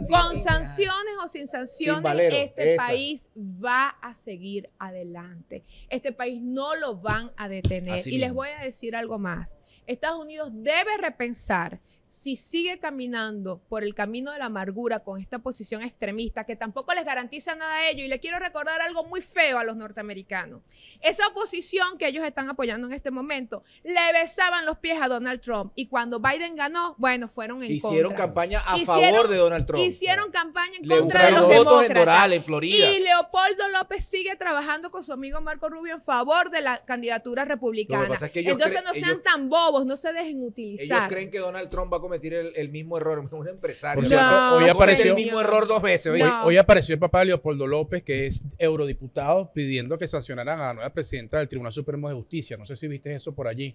Con sanciones o sin sanciones, este país va a seguir adelante. Este país no lo van a detener. y les voy a decir algo más. Estados Unidos debe repensar si sigue caminando por el camino de la amargura con esta posición extremista que tampoco les garantiza nada a ellos. Y le quiero recordar algo muy feo a los norteamericanos. Esa oposición que ellos están apoyando en este momento le besaban los pies a Donald Trump. Y cuando Biden ganó, bueno, fueron en hicieron campaña a favor de Donald Trump. Hicieron campaña en contra de los, votos En Florida. Y Leopoldo López sigue trabajando con su amigo Marco Rubio en favor de la candidatura republicana. Entonces no sean tan bobos no se dejen utilizar. Ellos creen que Donald Trump va a cometer el, mismo error, un empresario. hoy apareció el mismo error dos veces. Hoy, apareció el papá Leopoldo López, que es eurodiputado, pidiendo que sancionaran a la nueva presidenta del Tribunal Supremo de Justicia. No sé si viste eso por allí.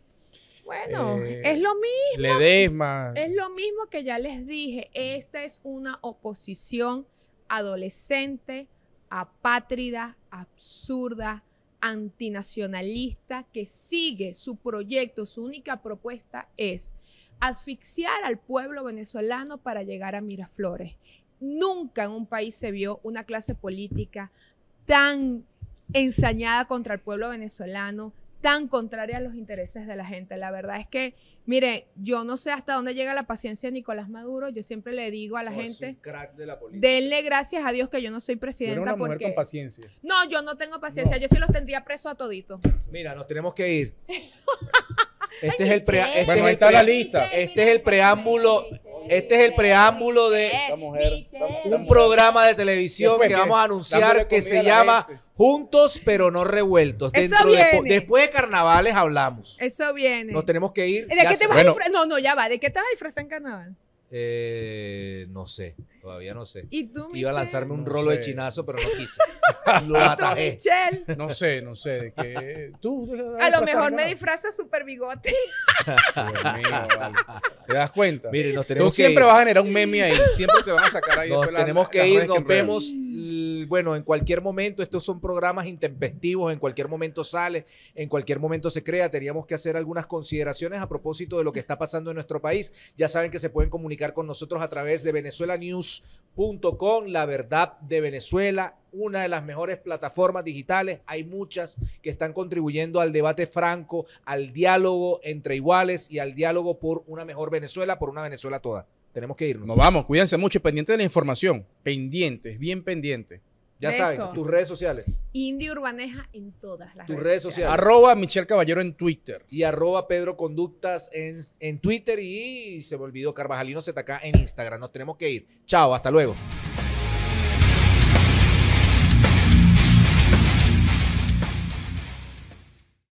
Bueno, eh, es lo mismo. Ledesma. Es lo mismo que ya les dije. Esta es una oposición adolescente, apátrida, absurda, antinacionalista que sigue su proyecto, su única propuesta es asfixiar al pueblo venezolano para llegar a Miraflores. Nunca en un país se vio una clase política tan ensañada contra el pueblo venezolano, tan contraria a los intereses de la gente. La verdad es que, mire, yo no sé hasta dónde llega la paciencia de Nicolás Maduro. Yo siempre le digo a la gente, denle gracias a Dios que yo no soy presidenta. No, yo no tengo paciencia. Yo sí los tendría presos a todito. Mira, nos tenemos que ir. Este es el este está la lista. Este es el preámbulo este es el preámbulo de un programa de televisión que vamos a anunciar que se llama Juntos pero no revueltos. después de carnavales hablamos. Eso viene. Nos tenemos que ir. ¿De qué te vas a No, no, ya va. ¿De qué te vas a disfrazar en carnaval? Eh, no sé. Todavía no sé. ¿Y Iba a lanzarme un rolo de chinazo, pero no quise. lo atajé. No sé, no sé. a lo mejor me disfrazo super bigote. ¿Te das cuenta? Tú siempre vas a generar un meme ahí. Siempre te van a sacar ahí. tenemos que ir. Nos vemos, bueno, en cualquier momento. Estos son programas intempestivos. En cualquier momento sale. En cualquier momento se crea. Teníamos que hacer algunas consideraciones a propósito de lo que está pasando en nuestro país. Ya saben que se pueden comunicar con nosotros a través de Venezuela News com, la verdad de Venezuela, una de las mejores plataformas digitales. Hay muchas que están contribuyendo al debate franco, al diálogo entre iguales y al diálogo por una mejor Venezuela, por una Venezuela toda. Tenemos que irnos. Nos vamos, cuídense mucho y pendientes de la información. Pendientes, bien pendientes. Ya saben, tus redes sociales. Indie Urbaneja en todas las Tus redes sociales. Arroba Michelle Caballero en Twitter. Y arroba Pedro Conductas en, en Twitter y se me olvidó Carvajalino ZK en Instagram. Nos tenemos que ir. Chao, hasta luego.